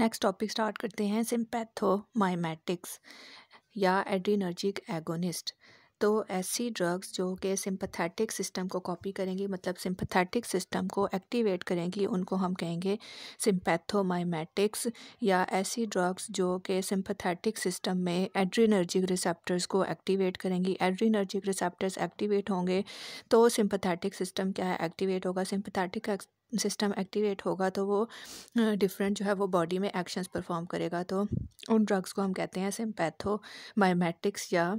next topic start करते हैं सिम्पैथोमाइमेटिक्स या एड्रीनर्जिक एगोनिस्ट तो ऐसी ड्रग्स जो कि सिंपथेटिक सिस्टम को कॉपी करेंगी मतलब सिंपथेटिक सिस्टम को एक्टिवेट करेंगी उनको हम कहेंगे सिंपैथोमाइमेटिक्स या ऐसी ड्रग्स जो कि सिंपथेटिक सिस्टम में एड्रीनर्जिक रिसेप्टर्स को एक्टिवेट करेंगी एड्रीनर्जिक रिसेप्टर्स एक्टिवेट होंगे तो सिंपथेटिक सिस्टम क्या है एक्टिवेट होगा सिंपथेटिक सिस्टम एक्टिवेट होगा तो वो डिफरेंट जो है वो बॉडी में एक्शंस परफॉर्म करेगा तो उन ड्रग्स को हम कहते हैं सिम्पैथो बायोमेटिक्स या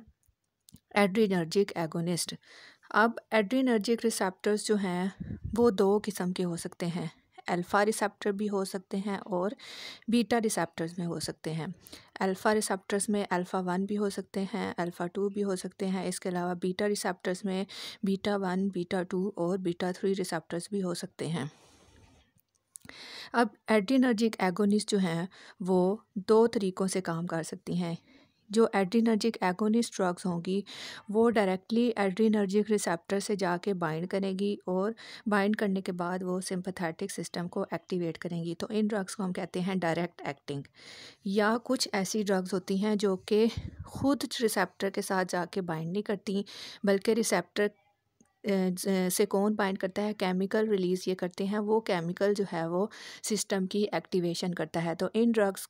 एड्रीनर्जिक एगोनिस्ट अब एड्रीनर्जिक रिसेप्टर्स जो हैं वो दो किस्म के हो सकते हैं अल्फ़ा रिसेप्टर भी हो सकते हैं और बीटा रिसेप्टर्स में हो सकते हैं अल्फ़ा रिसेप्टर्स में अल्फ़ा वन भी हो सकते हैं अल्फ़ा टू भी हो सकते हैं इसके अलावा बीटा रिसेप्टर्स में बीटा वन बीटा टू और बीटा थ्री रिसेप्टर्स भी हो सकते हैं अब एड्रीनर्जिक एगोनिस्ट जो हैं वो दो तरीक़ों से काम कर सकती हैं जो एड्रीनर्जिक एगोनिस्ट ड्रग्स होंगी वो डायरेक्टली एड्रीनर्जिक रिसेप्टर से जाके बाइंड करेंगी और बाइंड करने के बाद वो सिंपथेटिक सिस्टम को एक्टिवेट करेंगी तो इन ड्रग्स को हम कहते हैं डायरेक्ट एक्टिंग या कुछ ऐसी ड्रग्स होती हैं जो कि खुद रिसेप्टर के साथ जाके बाइंड नहीं करती बल्कि रिसेप्टर से कौन बाइंड करता है केमिकल रिलीज़ ये करते हैं वो केमिकल जो है वो सिस्टम की एक्टिवेशन करता है तो इन ड्रग्स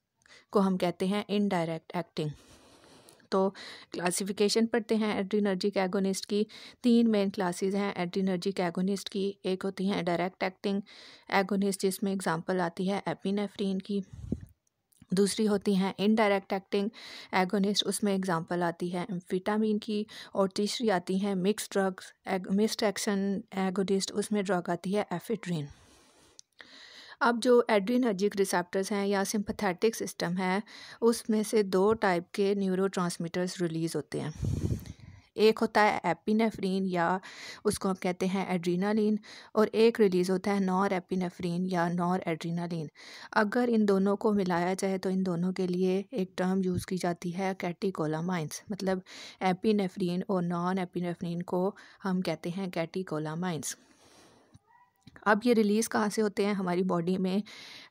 को हम कहते हैं इनडायरेक्ट एक्टिंग तो क्लासिफिकेशन पढ़ते हैं एड्रीनर्जिक एगोनिस्ट की तीन मेन क्लासेस हैं एड्रीनर्जिक एगोनिस्ट की एक होती है डायरेक्ट एक्टिंग एगोनिस्ट जिसमें एग्जांपल आती है एपिनेफ्रीन की दूसरी होती हैं इनडायरेक्ट एक्टिंग एगोनिस्ट उसमें एग्जांपल आती है विटामिन की और तीसरी आती हैं mix drugs mixed action agonist उसमें ड्रग आती है एफिड्रीन अब जो एड्रीनर्जिक रिसेप्टर्स हैं या सिंपथेटिक सिस्टम है उसमें से दो टाइप के न्यूरो रिलीज़ होते हैं एक होता है एपिनेफ्रीन या उसको हम कहते हैं एड्रीनालिन और एक रिलीज़ होता है नॉर एपिनेफ्रीन या नॉर एड्रीनालिन अगर इन दोनों को मिलाया जाए तो इन दोनों के लिए एक टर्म यूज़ की जाती है कैटिकोलामाइंस मतलब एपिनेफ्रीन और नॉन एपिनेफ्रीन को हम कहते हैं कैटिकोलामाइंस अब ये रिलीज़ कहाँ से होते हैं हमारी बॉडी में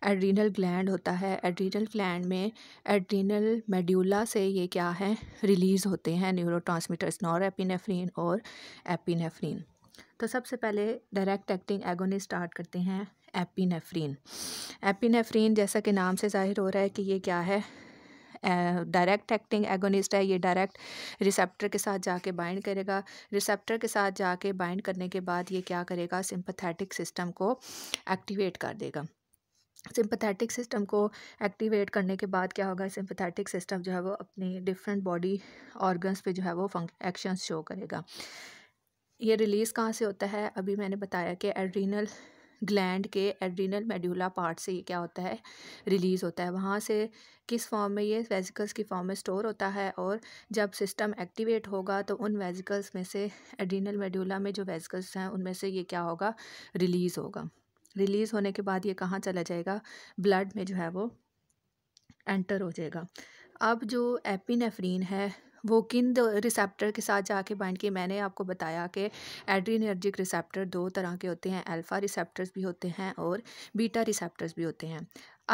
एड्रीनल ग्लैंड होता है एड्रीनल ग्लैंड में एड्रीनल मेड्यूला से ये क्या है रिलीज़ होते हैं न्यूरो ट्रांसमीटर्स नॉरएपिनेफ्रीन और एपिनेफ्रीन तो सबसे पहले डायरेक्ट एक्टिंग एगोनिस्ट स्टार्ट करते हैं एपिनेफ्रीन एपिनेफ्रीन जैसा कि नाम से जाहिर हो रहा है कि ये क्या है डायरेक्ट एक्टिंग एगोनिस्ट है ये डायरेक्ट रिसेप्टर के साथ जाके बाइंड करेगा रिसेप्टर के साथ जाके बाइंड करने के बाद ये क्या करेगा सिंपथेटिक सिस्टम को एक्टिवेट कर देगा सिंपथेटिक सिस्टम को एक्टिवेट करने के बाद क्या होगा सिंपथेटिक सिस्टम जो है वो अपनी डिफरेंट बॉडी ऑर्गन्स पे जो है वो फंक एक्शन शो करेगा ये रिलीज़ कहाँ से होता है अभी मैंने बताया कि एड्रीनल ग्लैंड के एड्रीनल मेड्यूला पार्ट से ये क्या होता है रिलीज़ होता है वहाँ से किस फॉर्म में ये वेजिकल्स की फॉर्म में स्टोर होता है और जब सिस्टम एक्टिवेट होगा तो उन वेजिकल्स में से एड्रीनल मेड्यूला में जो वेजिकल्स हैं उनमें से ये क्या होगा रिलीज़ होगा रिलीज़ होने के बाद ये कहाँ चला जाएगा ब्लड में जो है वो एंटर हो जाएगा अब जो एपिनेफ्रीन है वो किन रिसेप्टर के साथ जाके बाइंड किए मैंने आपको बताया कि एड्रीनर्जिक रिसेप्टर दो तरह के होते हैं अल्फ़ा रिसेप्टर्स भी होते हैं और बीटा रिसेप्टर्स भी होते हैं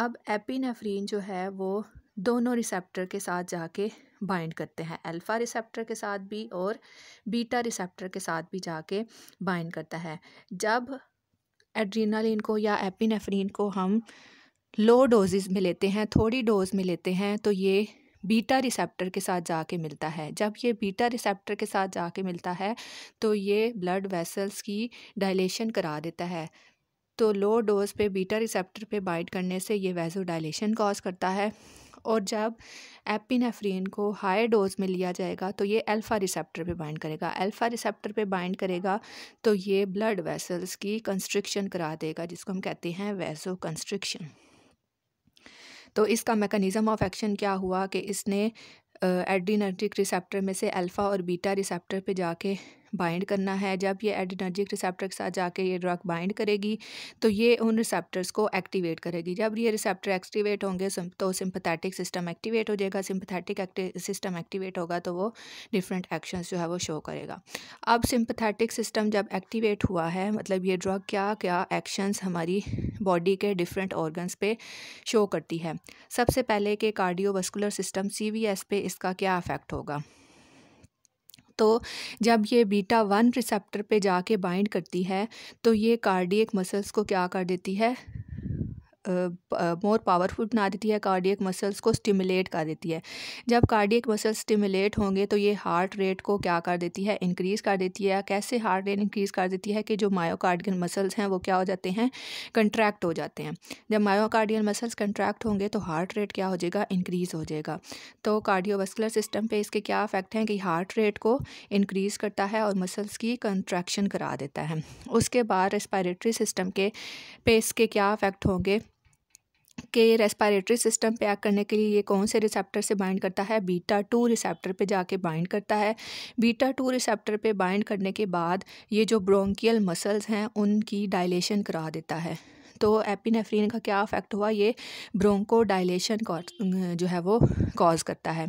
अब एपिनेफ्रीन जो है वो दोनों रिसेप्टर के साथ जाके बाइंड करते हैं अल्फ़ा रिसेप्टर के साथ भी और बीटा रिसेप्टर के साथ भी जाके बाइंड करता है जब एड्रीनालिन को या एपिनेफ्रीन को हम लो डोजेज़ में लेते हैं थोड़ी डोज में लेते हैं तो ये बीटा रिसेप्टर के साथ जाके मिलता है जब ये बीटा रिसेप्टर के साथ जाके मिलता है तो ये ब्लड वेसल्स की डायलेशन करा देता है तो लो डोज पे बीटा रिसेप्टर पे बाइट करने से ये वैसो डायलेशन कॉज करता है और जब एपिनेफ्रीन को हाई डोज में लिया जाएगा तो ये अल्फ़ा रिसेप्टर पे बाइंड करेगा अल्फ़ा रिसेप्टर पे बाइंड करेगा तो ये ब्लड वेसल्स की कंस्ट्रिक्शन करा देगा जिसको हम कहते हैं वैसो कंस्ट्रिक्शन तो इसका मेकनिज़म ऑफ एक्शन क्या हुआ कि इसने एड्रीनर्जिक रिसेप्टर में से अल्फ़ा और बीटा रिसेप्टर पे जाके बाइंड करना है जब ये एडिनर्जिक रिसेप्टर के साथ जाके ये ड्रग बाइंड करेगी तो ये उन रिसेप्टर्स को एक्टिवेट करेगी जब ये रिसेप्टर एक्टिवेट होंगे तो सिंपथेटिक सिस्टम एक्टिवेट हो जाएगा सिंपथेटिक सिस्टम एक्टिवेट होगा तो वो डिफरेंट एक्शंस जो है वो शो करेगा अब सिंपथेटिक सिस्टम जब एक्टिवेट हुआ है मतलब ये ड्रग क्या क्या एक्शंस हमारी बॉडी के डिफरेंट ऑर्गन्स पे शो करती है सबसे पहले कि कार्डियोवस्कुलर सिस्टम सी पे इसका क्या अफेक्ट होगा तो जब ये बीटा वन रिसेप्टर पे जाके बाइंड करती है तो ये कार्डियक मसल्स को क्या कर देती है मोर पावरफुल बना देती है कार्डियक मसल्स को स्टिमुलेट कर देती है जब कार्डियक मसल्स स्टिमुलेट होंगे तो ये हार्ट रेट को क्या कर देती है इंक्रीज़ कर देती है कैसे हार्ट रेट इंक्रीज़ कर देती है कि जो मायोकार्डियल मसल्स हैं वो क्या हो जाते हैं कंट्रैक्ट हो जाते हैं जब मायोकार्डियल मसल्स कंट्रैक्ट होंगे तो हार्ट रेट क्या हो जाएगा इंक्रीज़ हो जाएगा तो कार्डियोवस्कुलर सिस्टम पर इसके क्या इफेक्ट हैं कि हार्ट रेट को इंक्रीज़ करता है और मसल्स की कंट्रैक्शन करा देता है उसके बाद रेस्पायरेटरी सिस्टम के पे इसके क्या इफेक्ट होंगे के रेस्पायरेटरी सिस्टम पे एक्ट करने के लिए ये कौन से रिसेप्टर से बाइंड करता है बीटा टू रिसेप्टर पे जाके बाइंड करता है बीटा टू रिसेप्टर पे बाइंड करने के बाद ये जो ब्रोंकियल मसल्स हैं उनकी डायलेशन करा देता है तो एपिनेफ्रीन का क्या अफेक्ट हुआ ये ब्रोंको डायलेशन जो है वो कॉज करता है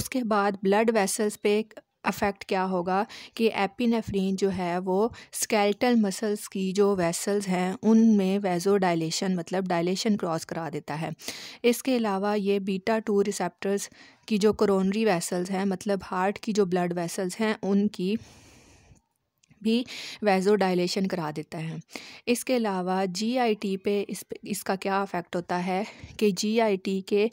उसके बाद ब्लड वेसल्स पे अफ़ेक्ट क्या होगा कि एपिनेफ्रीन जो है वो स्केल्टल मसल्स की जो वेसल्स हैं उनमें वेज़ो डायलेशन मतलब डायलेशन क्रॉस करा देता है इसके अलावा ये बीटा टू रिसेप्टर्स की जो करोनरी वेसल्स हैं मतलब हार्ट की जो ब्लड वेसल्स हैं उनकी भी वेज़ोडाइलेशन करा देता है इसके अलावा जीआईटी पे इस इसका क्या अफेक्ट होता है कि जीआईटी के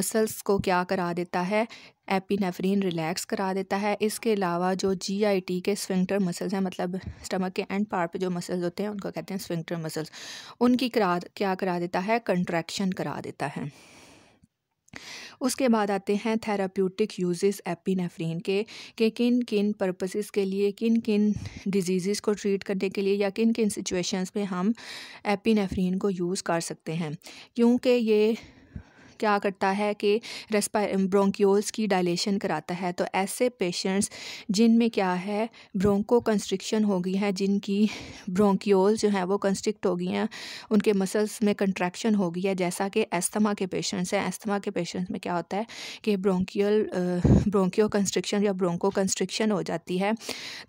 मसल्स को क्या करा देता है एपिनेफ्रीन रिलैक्स करा देता है इसके अलावा जो जीआईटी के स्विंगटर मसल्स हैं मतलब स्टमक के एंड पार्ट पे जो मसल्स होते हैं उनको कहते हैं स्विंगटर मसल्स उनकी करा क्या करा देता है कंट्रैक्शन करा देता है उसके बाद आते हैं थेराप्यूटिक यूजेस एपिनेफ्रीन के कि किन किन पर्पसेस के लिए किन किन डिजीज़ को ट्रीट करने के लिए या किन किन सिचुएशंस में हम एपिनेफ्रीन को यूज़ कर सकते हैं क्योंकि ये क्या करता है कि रेस्पा ब्रोंक्योल्स की डायलेशन कराता है तो ऐसे पेशेंट्स जिनमें क्या है ब्रोंको कंस्ट्रिक्शन हो गई है जिनकी ब्रोंक्योल जो हैं वो कंस्ट्रिक्ट हो गई हैं उनके मसल्स में कंट्रैक्शन हो गई है जैसा कि एस्थमा के पेशेंट्स हैं एस्थमा के पेशेंट्स में क्या होता है कि ब्रोंकियल ब्रोंकियो कंस्ट्रिक्शन या ब्रोंको कंस्ट्रिक्शन हो जाती है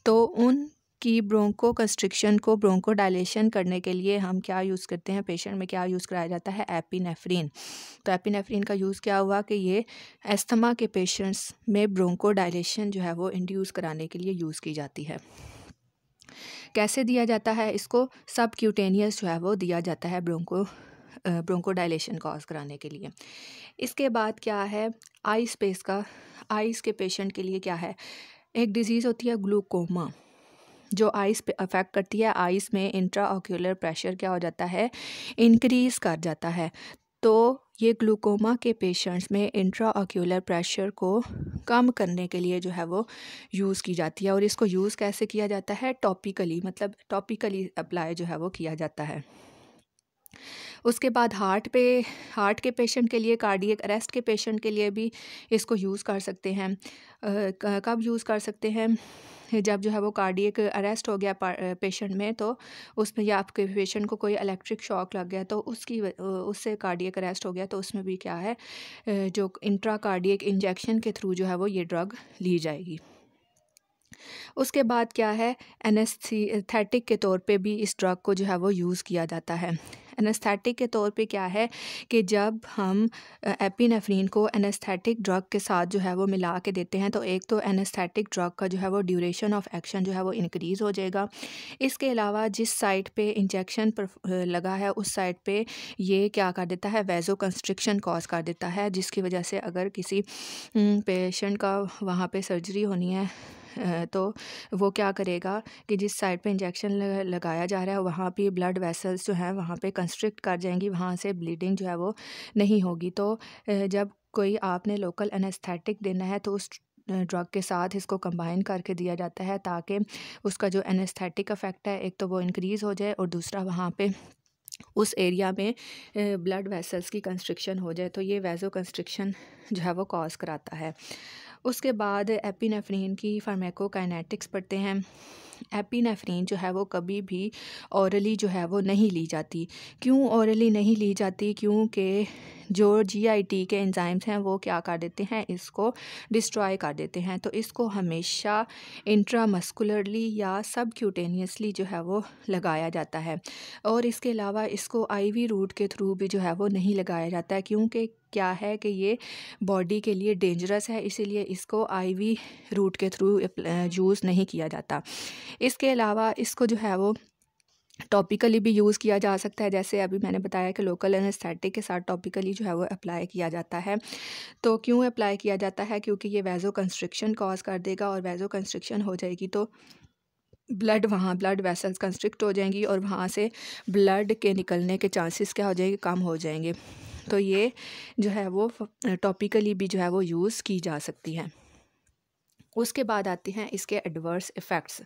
तो उन कि ब्रोंको कंस्ट्रिक्शन को ब्रोंको डायलेशन करने के लिए हम क्या यूज़ करते हैं पेशेंट में क्या यूज़ कराया जाता है एपीनेफ्रीन तो एपीनेफ्रीन का यूज़ क्या हुआ कि ये एस्थमा के पेशेंट्स में ब्रोंको डायलेशन जो है वो इंड्यूस कराने के लिए यूज़ की जाती है कैसे दिया जाता है इसको सब क्यूटेनियस जो है वो दिया जाता है ब्रोंको ब्रोंको डायलेशन कॉज कराने के लिए इसके बाद क्या है आई स्पेस का आइस के पेशेंट के लिए क्या है एक डिज़ीज़ होती है ग्लूकोमा जो आइस पे अफेक्ट करती है आइस में ऑक्यूलर प्रेशर क्या हो जाता है इंक्रीज़ कर जाता है तो ये ग्लूकोमा के पेशेंट्स में इंट्राओक्यूलर प्रेशर को कम करने के लिए जो है वो यूज़ की जाती है और इसको यूज़ कैसे किया जाता है टॉपिकली मतलब टॉपिकली अप्लाई जो है वो किया जाता है उसके बाद हार्ट पे हार्ट के पेशेंट के लिए कार्डियक अरेस्ट के पेशेंट के लिए भी इसको यूज़ कर सकते हैं कब यूज़ कर सकते हैं जब जो है वो कार्डियक अरेस्ट हो गया पेशेंट में तो उसमें या आपके पेशेंट को कोई इलेक्ट्रिक शॉक लग गया तो उसकी उससे कार्डियक अरेस्ट हो गया तो उसमें भी क्या है जो इंट्रा कार्डियक इंजेक्शन के थ्रू जो है वो ये ड्रग ली जाएगी उसके बाद क्या है एनेस्थीथेटिक के तौर पे भी इस ड्रग को जो है वो यूज़ किया जाता है एनेस्थेटिक के तौर पे क्या है कि जब हम एपिनेफ्रीन को एनेस्थेटिक ड्रग के साथ जो है वो मिला के देते हैं तो एक तो एनेस्थेटिक ड्रग का जो है वो ड्यूरेशन ऑफ एक्शन जो है वो इनक्रीज़ हो जाएगा इसके अलावा जिस साइट पे इंजेक्शन लगा है उस साइट पे ये क्या कर देता है वेजो कंस्ट्रिक्शन कॉज कर देता है जिसकी वजह से अगर किसी पेशेंट का वहाँ पर सर्जरी होनी है तो वो क्या करेगा कि जिस साइड पे इंजेक्शन लगाया जा रहा है वहाँ भी ब्लड वेसल्स जो हैं वहाँ पे कंस्ट्रिक्ट कर जाएंगी वहाँ से ब्लीडिंग जो है वो नहीं होगी तो जब कोई आपने लोकल एनेस्थेटिक देना है तो उस ड्रग के साथ इसको कंबाइन करके दिया जाता है ताकि उसका जो एनेस्थेटिक इफ़ेक्ट है एक तो वो इनक्रीज़ हो जाए और दूसरा वहाँ पर उस एरिया में ब्लड वेसल्स की कंस्ट्रिक्शन हो जाए तो ये वेज़ो कंस्ट्रिक्शन जो है वो कॉज कराता है उसके बाद एपिनेफ्रीन की फार्मेकोकाइनेटिक्स पढ़ते हैं एपिनेफ्रीन जो है वो कभी भी औरली जो है वो नहीं ली जाती क्यों औरली नहीं ली जाती क्योंकि जो जीआईटी के एंजाइम्स हैं वो क्या कर देते हैं इसको डिस्ट्रॉय कर देते हैं तो इसको हमेशा इंट्रामस्कुलरली या सब क्यूटेनियसली जो है वो लगाया जाता है और इसके अलावा इसको आईवी रूट के थ्रू भी जो है वो नहीं लगाया जाता है क्योंकि क्या है कि ये बॉडी के लिए डेंजरस है इसीलिए इसको आईवी रूट के थ्रू यूज़ नहीं किया जाता इसके अलावा इसको जो है वो टॉपिकली भी यूज़ किया जा सकता है जैसे अभी मैंने बताया कि लोकल एनेस्थेटिक के साथ टॉपिकली जो है वो अप्लाई किया जाता है तो क्यों अप्लाई किया जाता है क्योंकि ये वेज़ो कंस्ट्रिक्शन कॉज कर देगा और वेज़ो कंस्ट्रिक्शन हो जाएगी तो ब्लड वहाँ ब्लड वेसल्स कंस्ट्रिक्ट हो जाएंगी और वहाँ से ब्लड के निकलने के चांसेस क्या हो जाएंगे कम हो जाएंगे तो ये जो है वो टॉपिकली भी जो है वो यूज़ की जा सकती है उसके बाद आती हैं इसके एडवर्स इफ़ेक्ट्स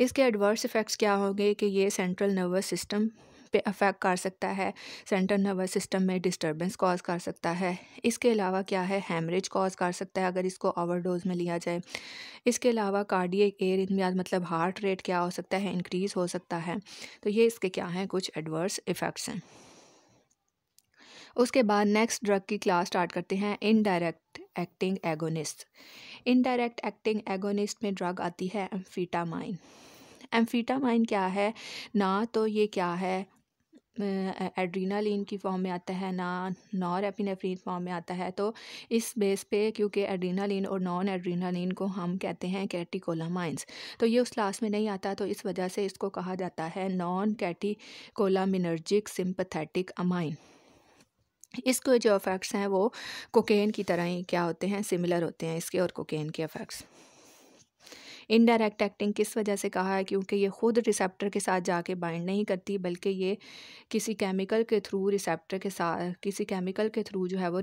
इसके एडवर्स इफ़ेक्ट्स क्या होंगे कि ये सेंट्रल नर्वस सिस्टम पे अफेक्ट कर सकता है सेंट्रल नर्वस सिस्टम में डिस्टरबेंस कॉज कर सकता है इसके अलावा क्या है हेमरेज कॉज कर सकता है अगर इसको ओवरडोज में लिया जाए इसके अलावा कार्डियक एयर इंतजाज मतलब हार्ट रेट क्या हो सकता है इंक्रीज़ हो सकता है तो ये इसके क्या हैं कुछ एडवर्स इफ़ेक्ट्स हैं उसके बाद नेक्स्ट ड्रग की क्लास स्टार्ट करते हैं indirect acting agonist indirect acting agonist में ड्रग आती है एम्फीटामाइन एम्फीटामाइन क्या है ना तो ये क्या है एड्रीनालिन की फॉर्म में आता है ना नॉन एपिनेफ्रीन फॉर्म में आता है तो इस बेस पे क्योंकि एड्रीनालिन और नॉन एड्रीनालिन को हम कहते हैं कैटिकोलामाइंस तो ये उस क्लास में नहीं आता तो इस वजह से इसको कहा जाता है नॉन कैटिकोलामिनर्जिक सिंपथेटिक अमाइन इसके जो इफ़ेक्ट्स हैं वो कोकेन की तरह ही क्या होते हैं सिमिलर होते हैं इसके और कोकेन के इफ़ेक्ट्स इनडायरेक्ट एक्टिंग किस वजह से कहा है क्योंकि ये खुद रिसेप्टर के साथ जाके बाइंड नहीं करती बल्कि ये किसी केमिकल के थ्रू रिसेप्टर के साथ किसी केमिकल के थ्रू जो है वो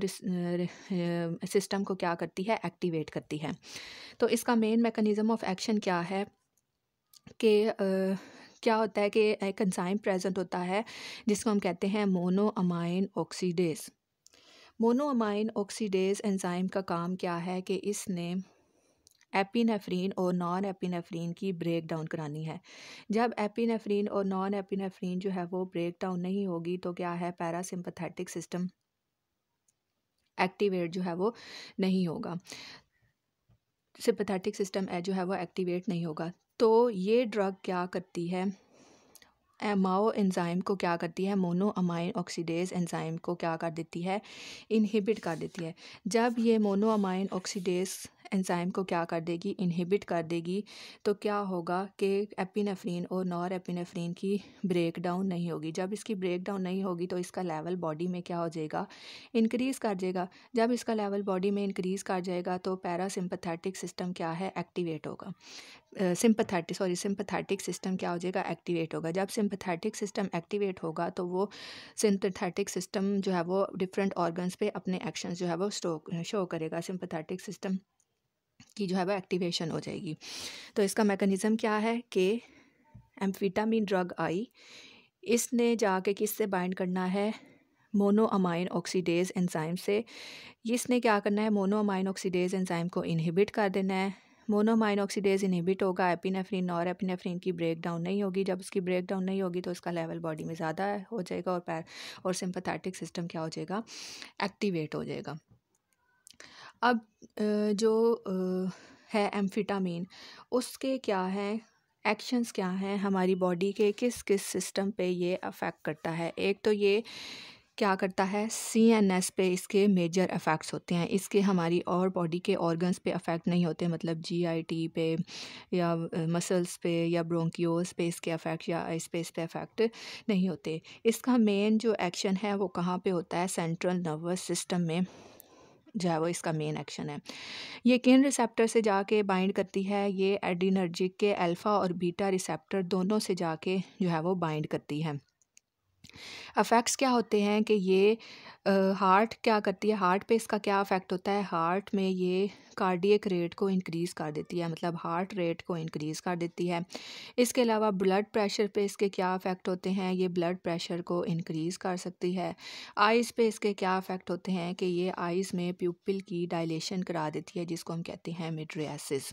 सिस्टम को क्या करती है एक्टिवेट करती है तो इसका मेन मेकनिज़म ऑफ एक्शन क्या है कि क्या होता है कि एक एंजाइम प्रेजेंट होता है जिसको हम कहते हैं mono amine oxidase amine oxidase enzyme का काम क्या है कि इसने एपिनेफ्रीन और नॉन एपिनेफ्रीन की ब्रेक डाउन करानी है जब एपिनेफ्रीन और नॉन एपिनेफ्रीन जो है वो ब्रेक डाउन नहीं होगी तो क्या है पैरासिम्पथेटिक सिस्टम एक्टिवेट जो है वो नहीं होगा सिम्पथैटिक सिस्टम है जो है वो एक्टिवेट नहीं होगा तो ये ड्रग क्या करती है एमाओ एंज़ाइम को क्या करती है मोनो अमाइन ऑक्सीडेज एंज़ाइम को क्या कर देती है इनहिबिट कर देती है जब ये मोनो अमाइन ऑक्सीडेज एंजाइम को क्या कर देगी इनहिबिट कर देगी तो क्या होगा कि एपिनेफ्रीन और नॉर एपिनेफ्रीन की ब्रेक डाउन नहीं होगी जब इसकी ब्रेक डाउन नहीं होगी तो इसका लेवल बॉडी में क्या हो जाएगा इंक्रीज़ कर जाएगा जब इसका लेवल बॉडी में इंक्रीज़ कर जाएगा तो पैरासिम्पथेटिक सिस्टम क्या है एक्टिवेट होगा सिंपथेटिक सॉरी सिंपथैटिक सिस्टम क्या हो जाएगा एक्टिवेट होगा जब सिंपथेटिक सिस्टम एक्टिवेट होगा तो वो सिंथेटिक सिस्टम जो है वो डिफरेंट ऑर्गन्स पे अपने एक्शंस जो है वो स्टो शो करेगा सिंपथेटिक सिस्टम की जो है वह एक्टिवेशन हो जाएगी तो इसका मैकेनिज़्म क्या है कि एम्फिटामिन ड्रग आई इसने जाके किससे बाइंड करना है मोनोअमाइन ऑक्सीडेज एंजाइम से इसने क्या करना है मोनोअमाइन ऑक्सीडेज एंजाइम को इनहिबिट कर देना है मोनोमाइन ऑक्सीडेज इनहिबिट होगा एपिनेफ्रिन और एपिनेफ्रिन की ब्रेकडाउन नहीं होगी जब उसकी ब्रेकडाउन नहीं होगी तो उसका लेवल बॉडी में ज़्यादा हो जाएगा और पैर और सिंपथेटिक सिस्टम क्या हो जाएगा एक्टिवेट हो जाएगा अब जो है एम्फिटामीन उसके क्या हैं एक्शंस क्या हैं हमारी बॉडी के किस किस सिस्टम पे ये अफेक्ट करता है एक तो ये क्या करता है सी एन एस पे इसके मेजर इफ़ेक्ट्स होते हैं इसके हमारी और बॉडी के ऑर्गन्स पे अफेक्ट नहीं होते मतलब जी आई टी पे या मसल्स पे या ब्रोंकियोस पे इसके अफेक्ट या स्पेस पे अफेक्ट नहीं होते इसका मेन जो एक्शन है वो कहाँ पे होता है सेंट्रल नर्वस सिस्टम में जो है वो इसका मेन एक्शन है ये किन रिसेप्टर से जाके बाइंड करती है ये एडिनर्जिक के अल्फ़ा और बीटा रिसेप्टर दोनों से जाके जो है वो बाइंड करती है अफ़ेक्ट्स क्या होते हैं कि ये हार्ट क्या करती है हार्ट पे इसका क्या अफ़ेक्ट होता है हार्ट में ये कार्डियक रेट को इंक्रीज़ कर देती है मतलब हार्ट रेट को इंक्रीज़ कर देती है इसके अलावा ब्लड प्रेशर पे इसके क्या अफ़ेक्ट होते हैं ये ब्लड प्रेशर को इंक्रीज़ कर सकती है आइज़ पे इसके क्या अफ़ेक्ट होते हैं कि ये आइज़ में प्यूपिल की डायलेशन करा देती है जिसको हम कहते हैं मिड्रियासिस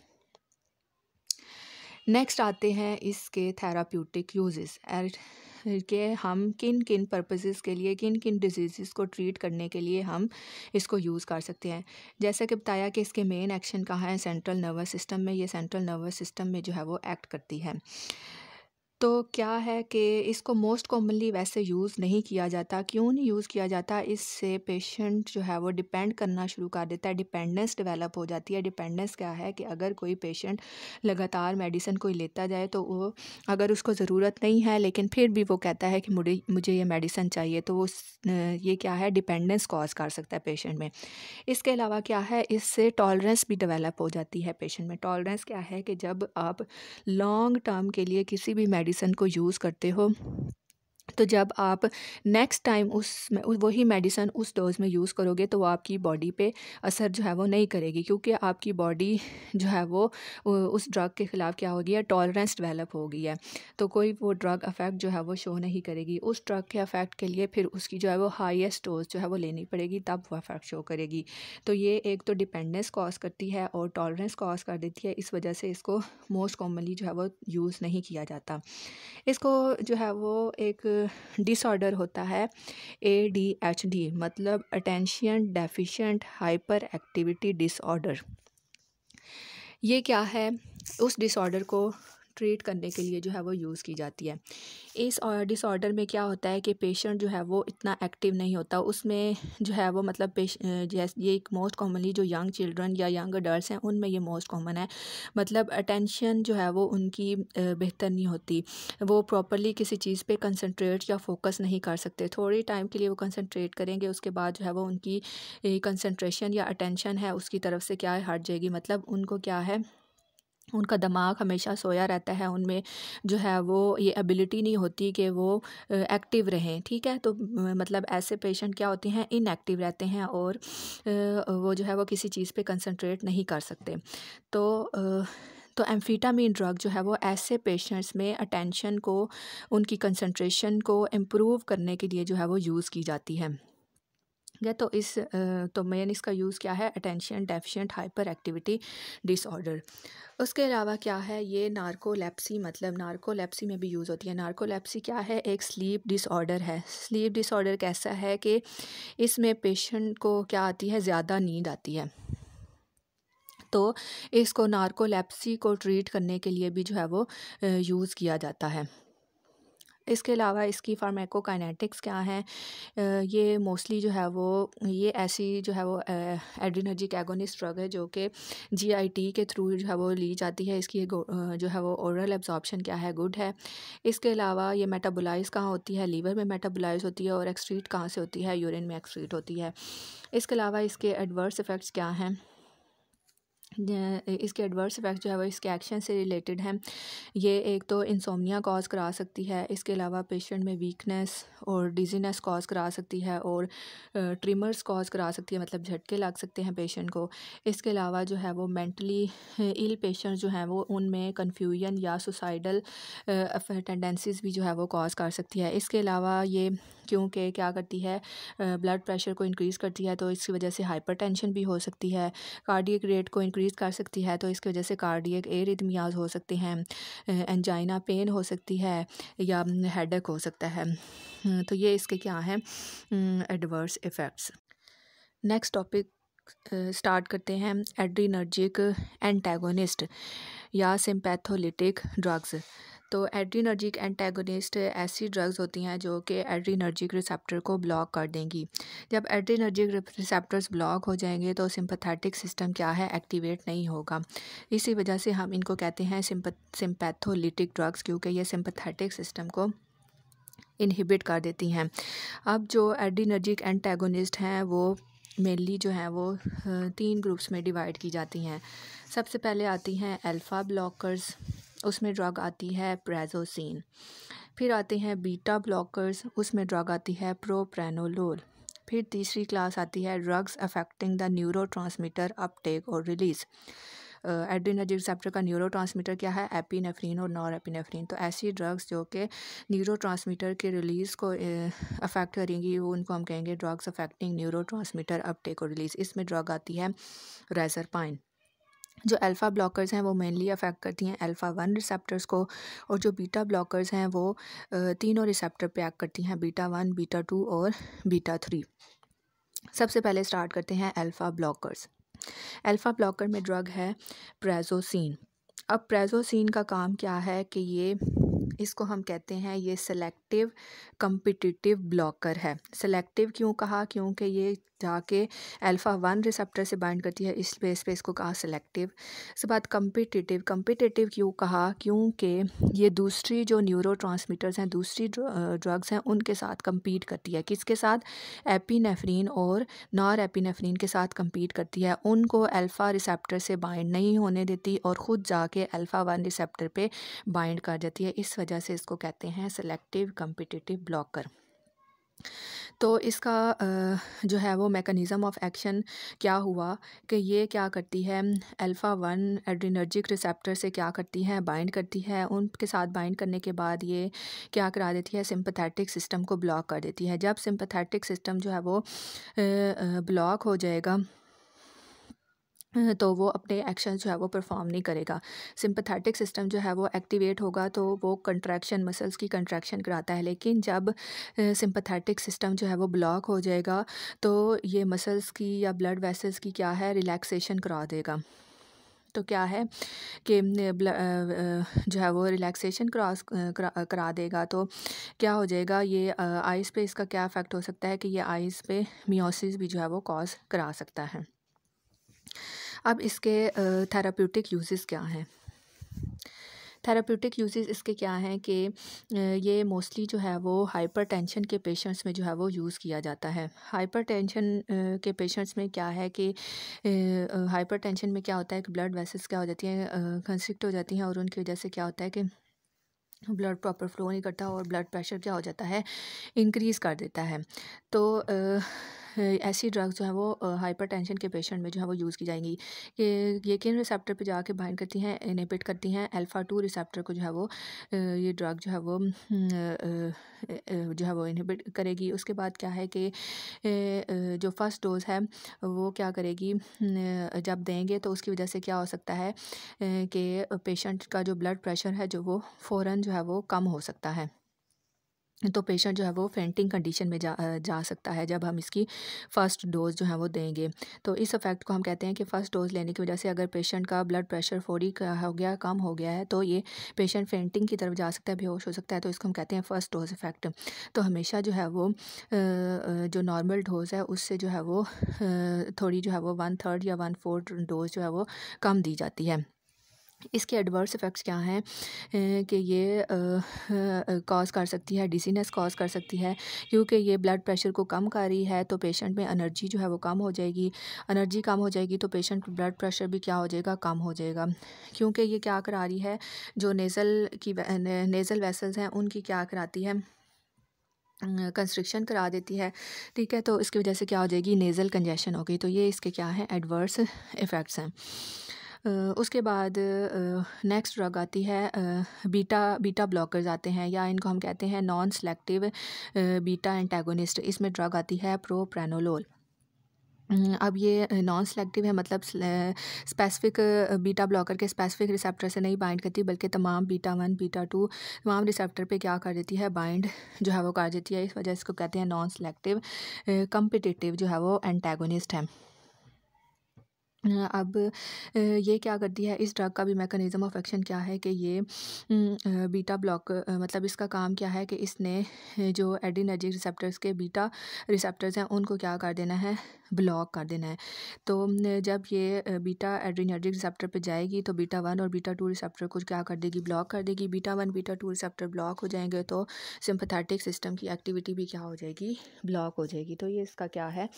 नेक्स्ट आते हैं इसके थेराप्यूटिक यूजेस के हम किन किन पर्पसेस के लिए किन किन डिजीज़ को ट्रीट करने के लिए हम इसको यूज़ कर सकते हैं जैसा कि बताया कि इसके मेन एक्शन कहाँ है सेंट्रल नर्वस सिस्टम में ये सेंट्रल नर्वस सिस्टम में जो है वो एक्ट करती है तो क्या है कि इसको मोस्ट कॉमनली वैसे यूज़ नहीं किया जाता क्यों नहीं यूज़ किया जाता इससे पेशेंट जो है वो डिपेंड करना शुरू कर देता है डिपेंडेंस डेवलप हो जाती है डिपेंडेंस क्या है कि अगर कोई पेशेंट लगातार मेडिसिन कोई लेता जाए तो वो अगर उसको ज़रूरत नहीं है लेकिन फिर भी वो कहता है कि मुझे मुझे ये मेडिसिन चाहिए तो ये क्या है डिपेंडेंस कॉज कर सकता है पेशेंट में इसके अलावा क्या है इससे टॉलरेंस भी डेवलप हो जाती है पेशेंट में टॉलरेंस क्या है कि जब आप लॉन्ग टर्म के लिए किसी भी मेडिसिन को यूज़ करते हो तो जब आप नेक्स्ट टाइम उस वही मेडिसन उस डोज़ में यूज़ करोगे तो आपकी बॉडी पे असर जो है वो नहीं करेगी क्योंकि आपकी बॉडी जो है वो उस ड्रग के ख़िलाफ़ क्या होगी है टॉलरेंस डेवलप हो गई है तो कोई वो ड्रग अफेक्ट जो है वो शो नहीं करेगी उस ड्रग के अफेक्ट के लिए फिर उसकी जो है वो हाइस्ट डोज जो है वो लेनी पड़ेगी तब वो अफेक्ट शो करेगी तो ये एक तो डिपेंडेंस कॉज करती है और टॉलरेंस कॉज कर देती है इस वजह से इसको मोस्ट कॉमनली जो है वो यूज़ नहीं किया जाता इसको जो है वो एक डिसऑर्डर होता है ए डी एच डी मतलब attention deficient hyperactivity disorder ये क्या है उस डिसऑर्डर को ट्रीट करने के लिए जो है वो यूज़ की जाती है इस डिसऑर्डर में क्या होता है कि पेशेंट जो है वो इतना एक्टिव नहीं होता उसमें जो है वो मतलब पेश जैसे ये एक मोस्ट कॉमनली जो यंग चिल्ड्रन या यंग अडल्ट हैं उनमें ये मोस्ट कॉमन है मतलब अटेंशन जो है वो उनकी बेहतर नहीं होती वो प्रॉपरली किसी चीज़ पर कंसनट्रेट या फोकस नहीं कर सकते थोड़ी टाइम के लिए वो कंसनट्रेट करेंगे उसके बाद जो है वो उनकी कंसनट्रेशन या अटेंशन है उसकी तरफ से क्या हट जाएगी मतलब उनको क्या है उनका दिमाग हमेशा सोया रहता है उनमें जो है वो ये एबिलिटी नहीं होती कि वो एक्टिव रहें ठीक है तो मतलब ऐसे पेशेंट क्या होते हैं इनएक्टिव रहते हैं और वो जो है वो किसी चीज़ पे कंसंट्रेट नहीं कर सकते तो तो एम्फीटामिन ड्रग जो है वो ऐसे पेशेंट्स में अटेंशन को उनकी कंसंट्रेशन को इम्प्रूव करने के लिए जो है वो यूज़ की जाती है गया तो इस तो मेन इसका यूज़ क्या है attention deficient hyperactivity disorder उसके अलावा क्या है ये नार्कोलेप्सी मतलब नार्कोलेप्सी में भी यूज़ होती है नार्कोलेप्सी क्या है एक स्लीप डिसऑर्डर है स्लीप डिसऑर्डर कैसा है कि इसमें पेशेंट को क्या आती है ज़्यादा नींद आती है तो इसको नार्कोलेप्सी को ट्रीट करने के लिए भी जो है वो यूज़ किया जाता है इसके अलावा इसकी फार्मेकोकाइनेटिक्स क्या हैं ये मोस्टली जो है वो ये ऐसी जो है वो एड्रीनर्जिक एगोनिस ड्रग है जो कि जीआईटी के थ्रू जो है वो ली जाती है इसकी जो है वो ओरल एब्जॉर्प्शन क्या है गुड है इसके अलावा ये मेटाबोलाइज कहाँ होती है लीवर में मेटाबोलाइज होती है और एक्सट्रीट कहाँ से होती है यूरिन में एक्सट्रीट होती है इसके अलावा इसके एडवर्स इफ़ेक्ट्स क्या हैं इसके एडवर्स इफेक्ट जो है वो इसके एक्शन से रिलेटेड हैं ये एक तो इंसोमिया कॉज करा सकती है इसके अलावा पेशेंट में वीकनेस और डिजीनेस कॉज करा सकती है और ट्रिमर्स कॉज करा सकती है मतलब झटके लग सकते हैं पेशेंट को इसके अलावा जो है वो मेंटली इल पेशेंट जो हैं वो उनमें कन्फ्यूजन या सुसाइडल टेंडेंसीज भी जो है वो कॉज कर सकती है इसके अलावा ये क्योंकि क्या करती है ब्लड प्रेशर को इंक्रीज़ करती है तो इसकी वजह से हाइपर भी हो सकती है कार्डियक रेट को इंक्रीज़ कर सकती है तो इसकी वजह से कार्डियक ए हो सकते हैं एंजाइना पेन हो सकती है या हेडक हो सकता है हम्म, तो ये इसके क्या हैं adverse effects next topic start करते हैं एड्रीनर्जिक एंटेगोनिस्ट या सिम्पैथोलिटिक ड्रग्स तो एड्रीनर्जिक एंटेगोनिस्ट ऐसी ड्रग्स होती हैं जो कि एड्रीनर्जिक रिसेप्टर को ब्लॉक कर देंगी जब एड्रीनर्जिक रिसेप्टर्स ब्लॉक हो जाएंगे तो सिंपथैटिक सिस्टम क्या है एक्टिवेट नहीं होगा इसी वजह से हम इनको कहते हैं सिम्पैथोलिटिक ड्रग्स क्योंकि ये सिंपथेटिक सिस्टम को इनहिबिट कर देती हैं अब जो एड्रीनर्जिक एंटेगोनिस्ट हैं वो मेनली जो हैं वो तीन ग्रुप्स में डिवाइड की जाती हैं सबसे पहले आती हैं अल्फ़ा ब्लॉकर्स उसमें ड्रग आती है प्रेजोसिन फिर आते हैं बीटा ब्लॉकर्स उसमें ड्रग आती है प्रोप्रेनोलोल फिर तीसरी क्लास आती है drugs affecting the neuro uptake और रिलीज़ एड्रीनर्जिक रिसेप्टर का न्यूरो क्या है एपिनेफ्रीन और नॉर एपीनेफ्रीन तो ऐसी ड्रग्स जो कि न्यूरो के रिलीज़ को अफेक्ट करेंगी वो उनको हम कहेंगे drugs affecting neurotransmitter uptake और रिलीज़ इसमें ड्रग आती है रेजरपाइन जो अल्फ़ा ब्लॉकर्स हैं वो मेनली अफेक्ट करती हैं अल्फ़ा वन रिसेप्टर्स को और जो बीटा ब्लॉकर्स हैं वो तीनों रिसेप्टर पे एक्ट करती हैं बीटा वन बीटा टू और बीटा थ्री सबसे पहले स्टार्ट करते हैं अल्फ़ा ब्लॉकर्स अल्फ़ा ब्लॉकर में ड्रग है प्रेजोसिन अब प्रेजोसिन का काम क्या है कि ये इसको हम कहते हैं ये सेलेक्टिव कम्पिटिटिव ब्लॉकर है सेलेक्टिव क्यों कहा क्योंकि ये जाके अल्फ़ा वन रिसेप्टर से बाइंड करती है इस बेस पे इसको कहा सेलेक्टिव इसके बाद कम्पिटिटिव कम्पिटिटिव क्यों कहा क्योंकि ये दूसरी जो न्यूरो हैं दूसरी ड्रग्स हैं उनके साथ कम्पीट करती है किसके साथ एपिनेफ्रीन और नॉर एपिनेफ्रीन के साथ कम्पीट करती है उनको अल्फ़ा रिसेप्टर से बाइंड नहीं होने देती और ख़ुद जाके अल्फ़ा वन रिसेप्टर पर बाइंड कर देती है इस वजह वजह से इसको कहते हैं सेलेक्टिव कम्पिटिटिव ब्लॉकर तो इसका जो है वो मेकनिज़म ऑफ एक्शन क्या हुआ कि ये क्या करती है अल्फ़ा वन एड्रीनर्जिक रिसेप्टर से क्या करती है बाइंड करती है उनके साथ बाइंड करने के बाद ये क्या करा देती है सिंपथेटिक सिस्टम को ब्लॉक कर देती है जब सिंपथेटिक सिस्टम जो है वो ब्लॉक हो जाएगा हम्म, तो वो अपने एक्शन जो है वो परफॉर्म नहीं करेगा सिंपथेटिक सिस्टम जो है वो एक्टिवेट होगा तो वो कंट्रैक्शन मसल्स की कंट्रैक्शन कराता है लेकिन जब सिंपथेटिक सिस्टम जो है वो ब्लॉक हो जाएगा तो ये मसल्स की या ब्लड वेसल्स की क्या है रिलैक्सेशन करा देगा तो क्या है कि जो है वो रिलैक्सेशन क्रॉस करा देगा तो क्या हो जाएगा ये आइज़ पे इसका क्या इफ़ेक्ट हो सकता है कि ये आइज़ पे मियोसिस भी जो है वो कॉज करा सकता है अब इसके थेराप्यूटिक यूजेस क्या हैं थेराप्यूटिक यूजेस इसके क्या हैं कि ये मोस्टली जो है वो हाइपरटेंशन के पेशेंट्स में जो है वो यूज़ किया जाता है हाइपरटेंशन के पेशेंट्स में क्या है कि हाइपरटेंशन में क्या होता है कि ब्लड वेसल्स क्या हो जाती हैं कंस्ट्रिक्ट हो जाती हैं और उनकी वजह से क्या होता है कि ब्लड प्रॉपर फ्लो नहीं करता और ब्लड प्रेशर क्या हो जाता है इंक्रीज़ कर देता है तो ऐसी ड्रग्स जो है वो हाइपरटेंशन के पेशेंट में जो है वो यूज़ की जाएंगी कि ये किन रिसेप्टर पे जाके बाइंड करती हैं इनिबिट करती हैं अल्फ़ा टू रिसेप्टर को जो है वो ये ड्रग जो है वो जो है वो इनिबिट करेगी उसके बाद क्या है कि जो फर्स्ट डोज़ है वो क्या करेगी जब देंगे तो उसकी वजह से क्या हो सकता है कि पेशेंट का जो ब्लड प्रेशर है जो वो फ़ौर जो है वो कम हो सकता है तो पेशेंट जो है वो फेंटिंग कंडीशन में जा जा सकता है जब हम इसकी फ़र्स्ट डोज़ जो है वो देंगे तो इस इफ़ेक्ट को हम कहते हैं कि फ़र्स्ट डोज़ लेने की वजह से अगर पेशेंट का ब्लड प्रेशर फोरी हो गया कम हो गया है तो ये पेशेंट फेंटिंग की तरफ जा सकता है बेहोश हो सकता है तो इसको हम कहते हैं फ़र्स्ट डोज़ इफ़ेक्ट तो हमेशा जो है वो जो नॉर्मल डोज़ है उससे जो है वो थोड़ी जो है वो वन थर्ड या वन फोर्थ डोज़ जो है वो कम दी जाती है इसके एडवर्स इफ़ेक्ट्स क्या हैं कि ये कॉज़ कर सकती है डिजीनेस कॉज़ कर सकती है क्योंकि ये ब्लड प्रेशर को कम कर रही है तो पेशेंट में एनर्जी जो है वो कम हो जाएगी एनर्जी कम हो जाएगी तो पेशेंट ब्लड प्रेशर भी क्या हो जाएगा कम हो जाएगा क्योंकि ये क्या करा रही है जो नेज़ल की नेज़ल वेसल्स हैं उनकी क्या कराती है कंस्ट्रक्शन करा देती है ठीक है तो इसकी वजह से क्या हो जाएगी नेज़ल कंजेशन गई तो ये इसके क्या हैं एडवर्स इफ़ेक्ट्स हैं उसके बाद नेक्स्ट ड्रग आती है बीटा बीटा ब्लॉकर्स आते हैं या इनको हम कहते हैं नॉन सेलेक्टिव बीटा एंटेगोनिस्ट इसमें ड्रग आती है प्रोप्रेनोलोल हम्म, अब ये नॉन सेलेक्टिव है मतलब स्पेसिफिक बीटा ब्लॉकर के स्पेसिफिक रिसेप्टर से नहीं बाइंड करती बल्कि तमाम बीटा वन बीटा टू तमाम रिसेप्टर पे क्या कर देती है बाइंड जो है वो कर देती है इस वजह से इसको कहते हैं नॉन सेलेक्टिव कम्पिटिटिव जो है वो एंटेगोनिस्ट है अब ये क्या करती है इस ड्रग का भी मैकेनिज़्म ऑफ एक्शन क्या है कि ये बीटा ब्लॉक मतलब इसका काम क्या है कि इसने जो एडिनर्जिक रिसेप्टर्स के बीटा रिसेप्टर्स हैं उनको क्या कर देना है ब्लॉक कर देना है तो जब ये बीटा एड्रीनर्जिक रिसेप्टर पे जाएगी तो बीटा वन और बीटा टू रिसेप्टर को क्या कर देगी ब्लॉक कर देगी beta one beta two receptor block हो जाएंगे तो सिंपथेटिक सिस्टम की एक्टिविटी भी क्या हो जाएगी ब्लॉक हो जाएगी तो ये इसका क्या है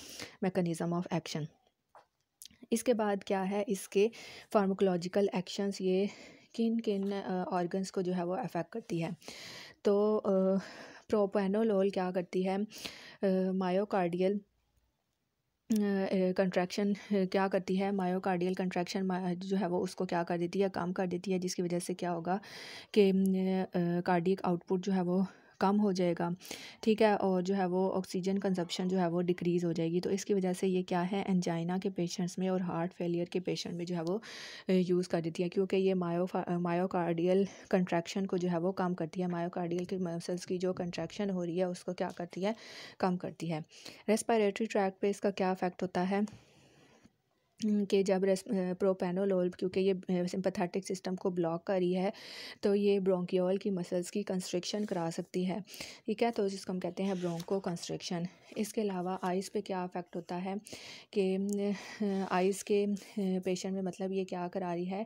मैकेनिज़्म ऑफ एक्शन इसके बाद क्या है इसके फार्माकोलॉजिकल एक्शंस ये किन किन ऑर्गन्स को जो है वो अफेक्ट करती है तो प्रोपेनोलोल क्या करती है मायोकार्डियल कंट्रैक्शन क्या करती है मायोकार्डियल कंट्रैक्शन जो है वो उसको क्या कर देती है काम कर देती है जिसकी वजह से क्या होगा कि कार्डियक आउटपुट जो है वो कम हो जाएगा ठीक है और जो है वो ऑक्सीजन कंजप्शन जो है वो डिक्रीज़ हो जाएगी तो इसकी वजह से ये क्या है एनजाइना के पेशेंट्स में और हार्ट फेलियर के पेशेंट में जो है वो यूज़ कर देती है क्योंकि ये मायो मायोकार्डियल कंट्रैक्शन को जो है वो कम करती है मायोकार्डियल की मसल्स की जो कंट्रैक्शन हो रही है उसको क्या करती है कम करती है रेस्पायरेटरी ट्रैक पर इसका क्या इफेक्ट होता है कि जब रेस प्रोपेनोलोल क्योंकि ये सिंपथेटिक सिस्टम को ब्लॉक कर रही है तो ये ब्रोंकियोल की मसल्स की कंस्ट्रिक्शन करा सकती है ठीक है तो जिसको हम कहते हैं ब्रोंको कंस्ट्रिक्शन इसके अलावा आइस पे क्या अफेक्ट होता है कि आइस के पेशेंट में मतलब ये क्या करा रही है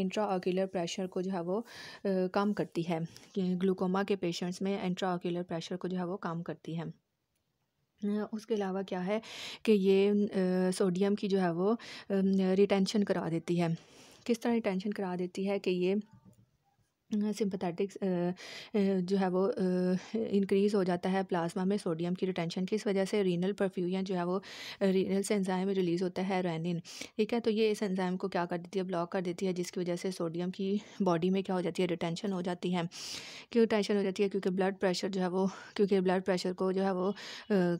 इंट्राऑक्यूलर प्रेशर को जो है वो कम करती है ग्लूकोमा के पेशेंट्स में इंट्राऑक्यूलर प्रेशर को जो है वो कम करती है उसके अलावा क्या है कि ये सोडियम की जो है वो रिटेंशन करा देती है किस तरह रिटेंशन करा देती है कि ये सिंपथेटिक्स जो है वो इंक्रीज़ हो जाता है प्लाज्मा में सोडियम की रिटेंशन की इस वजह से रीनल परफ्यूजन जो है वो रीनल से एंजाइम रिलीज़ होता है रैनिन ठीक है तो ये इस एंजाइम को क्या कर देती है ब्लॉक कर देती है जिसकी वजह से सोडियम की बॉडी में क्या हो जाती है रिटेंशन हो जाती है क्यों रिटेंशन हो जाती है क्योंकि ब्लड प्रेशर जो है वो क्योंकि ब्लड प्रेशर को जो है वो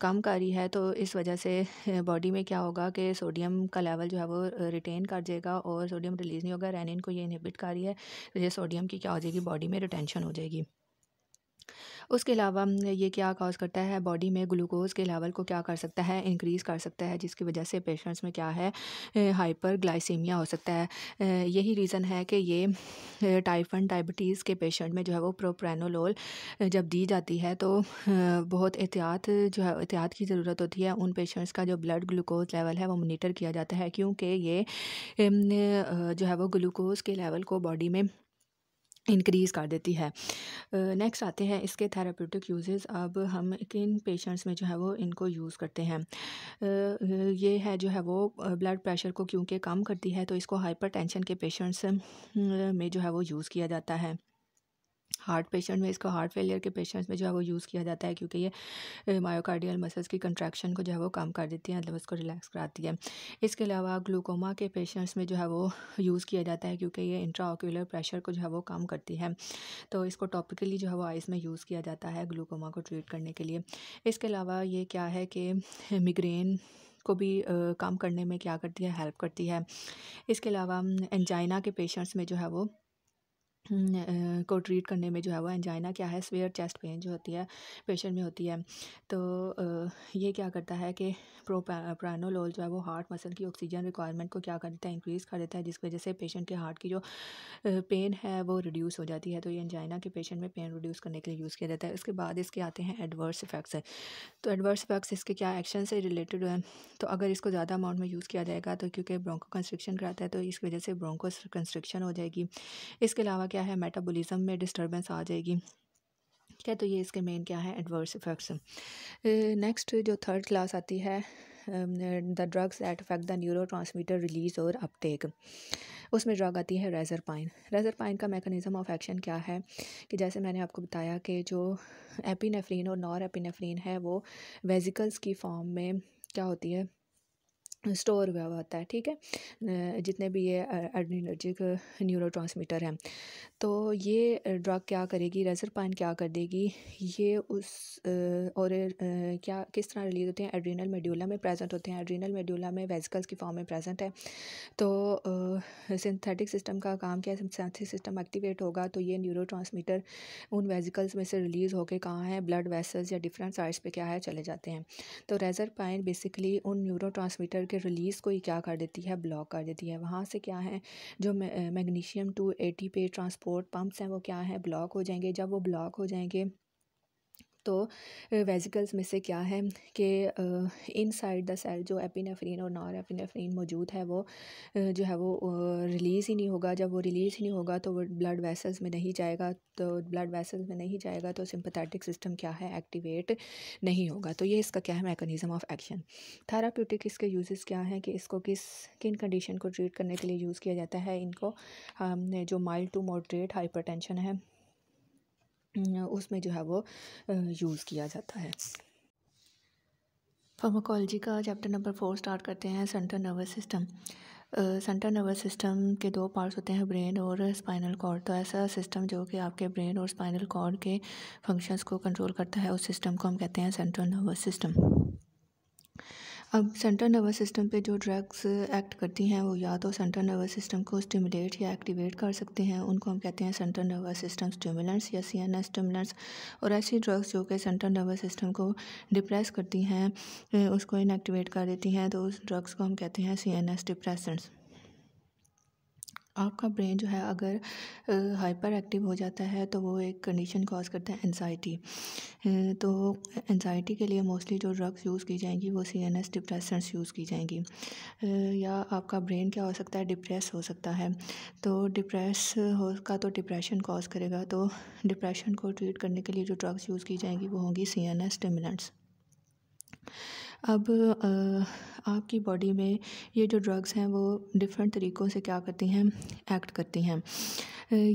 कम कर रही है तो इस वजह से बॉडी में क्या होगा कि सोडियम का लेवल जो है वो रिटेन कर देगा और सोडियम रिलीज़ नहीं होगा रैनिन को ये इनहिबिट कर रही है तो सोडियम की क्या जाएगी बॉडी में रिटेंशन हो जाएगी उसके अलावा ये क्या कॉज करता है बॉडी में ग्लूकोज के लेवल को क्या कर सकता है इंक्रीज़ कर सकता है जिसकी वजह से पेशेंट्स में क्या है हाइपर ग्लाइसीमिया हो सकता है यही रीज़न है कि ये टाइफन डायबिटीज़ के पेशेंट में जो है वो प्रोप्रेनोलोल जब दी जाती है तो बहुत एहतियात जो है एहतियात की ज़रूरत होती है उन पेशेंट्स का जो ब्लड ग्लूकोज लेवल है वो मोनीटर किया जाता है क्योंकि ये जो है वो ग्लूकोज के लेवल को बॉडी में इंक्रीज़ कर देती है नेक्स्ट आते हैं इसके थेराप्यूटिक यूजेस अब हम किन पेशेंट्स में जो है वो इनको यूज़ करते हैं ये है जो है वो ब्लड प्रेशर को क्योंकि कम करती है तो इसको हाइपरटेंशन के पेशेंट्स में जो है वो यूज़ किया जाता है हार्ट पेशेंट में इसको हार्ट फेलियर के पेशेंट्स में जो है वो यूज़ किया जाता है क्योंकि ये मायोकार्डियल मसल्स की कंट्रैक्शन को जो है वो कम कर देती है मतलब उसको रिलैक्स कराती है इसके अलावा ग्लूकोमा के पेशेंट्स में जो है वो यूज़ किया जाता है क्योंकि ये इंट्राओक्यूलर प्रेशर को जो है वो कम करती है तो इसको टॉपिकली जो है वो आइस में यूज़ किया जाता है ग्लूकोमा को ट्रीट करने के लिए इसके अलावा ये क्या है कि मिग्रेन को भी कम करने में क्या करती है हेल्प करती है इसके अलावा एंजाइना के पेशेंट्स में जो है वो को ट्रीट करने में जो है वो एंजाइना क्या है स्वेयर चेस्ट पेन जो होती है पेशेंट में होती है तो ये क्या करता है कि प्रो प्रानोलोल जो है वो हार्ट मसल की ऑक्सीजन रिक्वायरमेंट को क्या कर देता है इंक्रीज़ कर देता है जिसकी वजह से पेशेंट के हार्ट की जो पेन है वो रिड्यूस हो जाती है तो ये एंजाइना के पेशेंट में पेन रिड्यूस करने के लिए यूज़ किया जाता है उसके बाद इसके आते हैं एडवर्स इफ़ेक्ट्स तो एडवर्स इफ़ेक्ट्स इसके क्या एक्शन से रिलेटेड हैं तो अगर इसको ज़्यादा अमाउंट में यूज़ किया जाएगा तो क्योंकि ब्रोंको कंस्ट्रक्शन कराता है तो इसकी वजह से ब्रोंको कंस्ट्रक्शन हो जाएगी इसके अलावा क्या है मेटाबॉलिज्म में डिस्टर्बेंस आ जाएगी ठीक है तो ये इसके मेन क्या है एडवर्स इफेक्ट्स नेक्स्ट जो थर्ड क्लास आती है the drugs at affect the neurotransmitter release और अपटेक उसमें ड्रग आती है रेजर पाइन रेजर पाइन का मेकनिज़म ऑफ एक्शन क्या है कि जैसे मैंने आपको बताया कि जो एपिनेफ्रीन और नॉर एपिनेफ्रीन है वो वेजिकल्स की फॉर्म में क्या होती है स्टोर हुआ हुआ होता है ठीक है जितने भी ये एड्रीनर्जिक न्यूरो ट्रांसमीटर हैं तो ये ड्रग क्या करेगी रेजर पान क्या कर देगी ये उस और क्या किस तरह रिलीज होते हैं एड्रीनल मेड्यूला में प्रेजेंट होते हैं एड्रीनल मेड्यूला में वेजिकल्स की फॉर्म में प्रेजेंट है तो सिंथेटिक सिस्टम का काम क्या है सिंथेटिक सिस्टम एक्टिवेट होगा तो ये न्यूरो उन वेजिकल्स में से रिलीज़ होकर कहाँ हैं ब्लड वेसल्स या डिफरेंट साइड्स पर क्या है चले जाते हैं तो रेजरपाइन बेसिकली उन न्यूरो के रिलीज़ को ही क्या कर देती है ब्लॉक कर देती है वहाँ से क्या है जो मैग्नीशियम टू पे ट्रांसपोर्ट पम्प्स हैं वो क्या है ब्लॉक हो जाएंगे जब वो ब्लॉक हो जाएंगे तो वेजिकल्स में से क्या है कि इन साइड द सेल जो एपिनेफ्रीन और नॉन एपिनेफ्रीन मौजूद है वो जो है वो रिलीज़ ही नहीं होगा जब वो रिलीज़ ही नहीं होगा तो वो ब्लड वेसल्स में नहीं जाएगा तो ब्लड वेसल्स में नहीं जाएगा तो सिंपथेटिक सिस्टम क्या है एक्टिवेट नहीं होगा तो ये इसका क्या है मैकनिज़म ऑफ एक्शन थैराप्यूटिक इसके यूज़ क्या हैं कि इसको किस किन कंडीशन को ट्रीट करने के लिए यूज़ किया जाता है इनको हमने जो माइल्ड टू मॉडरेट हाइपर है उसमें जो है वो यूज़ किया जाता है फार्माकोलॉजी का चैप्टर नंबर फोर स्टार्ट करते हैं central nervous system central nervous system के दो पार्ट्स होते हैं ब्रेन और स्पाइनल कॉर्ड तो ऐसा सिस्टम जो कि आपके ब्रेन और स्पाइनल कॉर्ड के फंक्शंस को कंट्रोल करता है उस सिस्टम को हम कहते हैं सेंट्रल नर्वस सिस्टम अब सेंट्रल नर्वस सिस्टम पे जो ड्रग्स एक्ट करती हैं वो या तो सेंट्रल नर्वस सिस्टम को स्टिमुलेट या एक्टिवेट कर सकते हैं उनको हम कहते हैं सेंट्रल नर्वस सिस्टम स्टिमुलेंट्स या सी एन स्टिमुलेंट्स और ऐसी ड्रग्स जो कि सेंट्रल नर्वस सिस्टम को डिप्रेस करती हैं उसको इनएक्टिवेट कर देती हैं तो उस ड्रग्स को हम कहते हैं सी एन एस डिप्रेसेंट्स आपका ब्रेन जो है अगर हाइपर एक्टिव हो जाता है तो वो एक कंडीशन कॉज करता है एनजाइटी तो एनजाइटी के लिए मोस्टली जो ड्रग्स यूज़ की जाएंगी वो C N S depressants use की जाएंगी या आपका ब्रेन क्या हो सकता है डिप्रेस हो सकता है तो डिप्रेस हो का तो डिप्रेशन कॉज करेगा तो डिप्रेशन को ट्रीट करने के लिए जो ड्रग्स यूज़ की जाएंगी वो होंगी सी एन एस स्टिमुलेंट्स अब आपकी बॉडी में ये जो ड्रग्स हैं वो डिफरेंट तरीक़ों से क्या करती हैं एक्ट करती हैं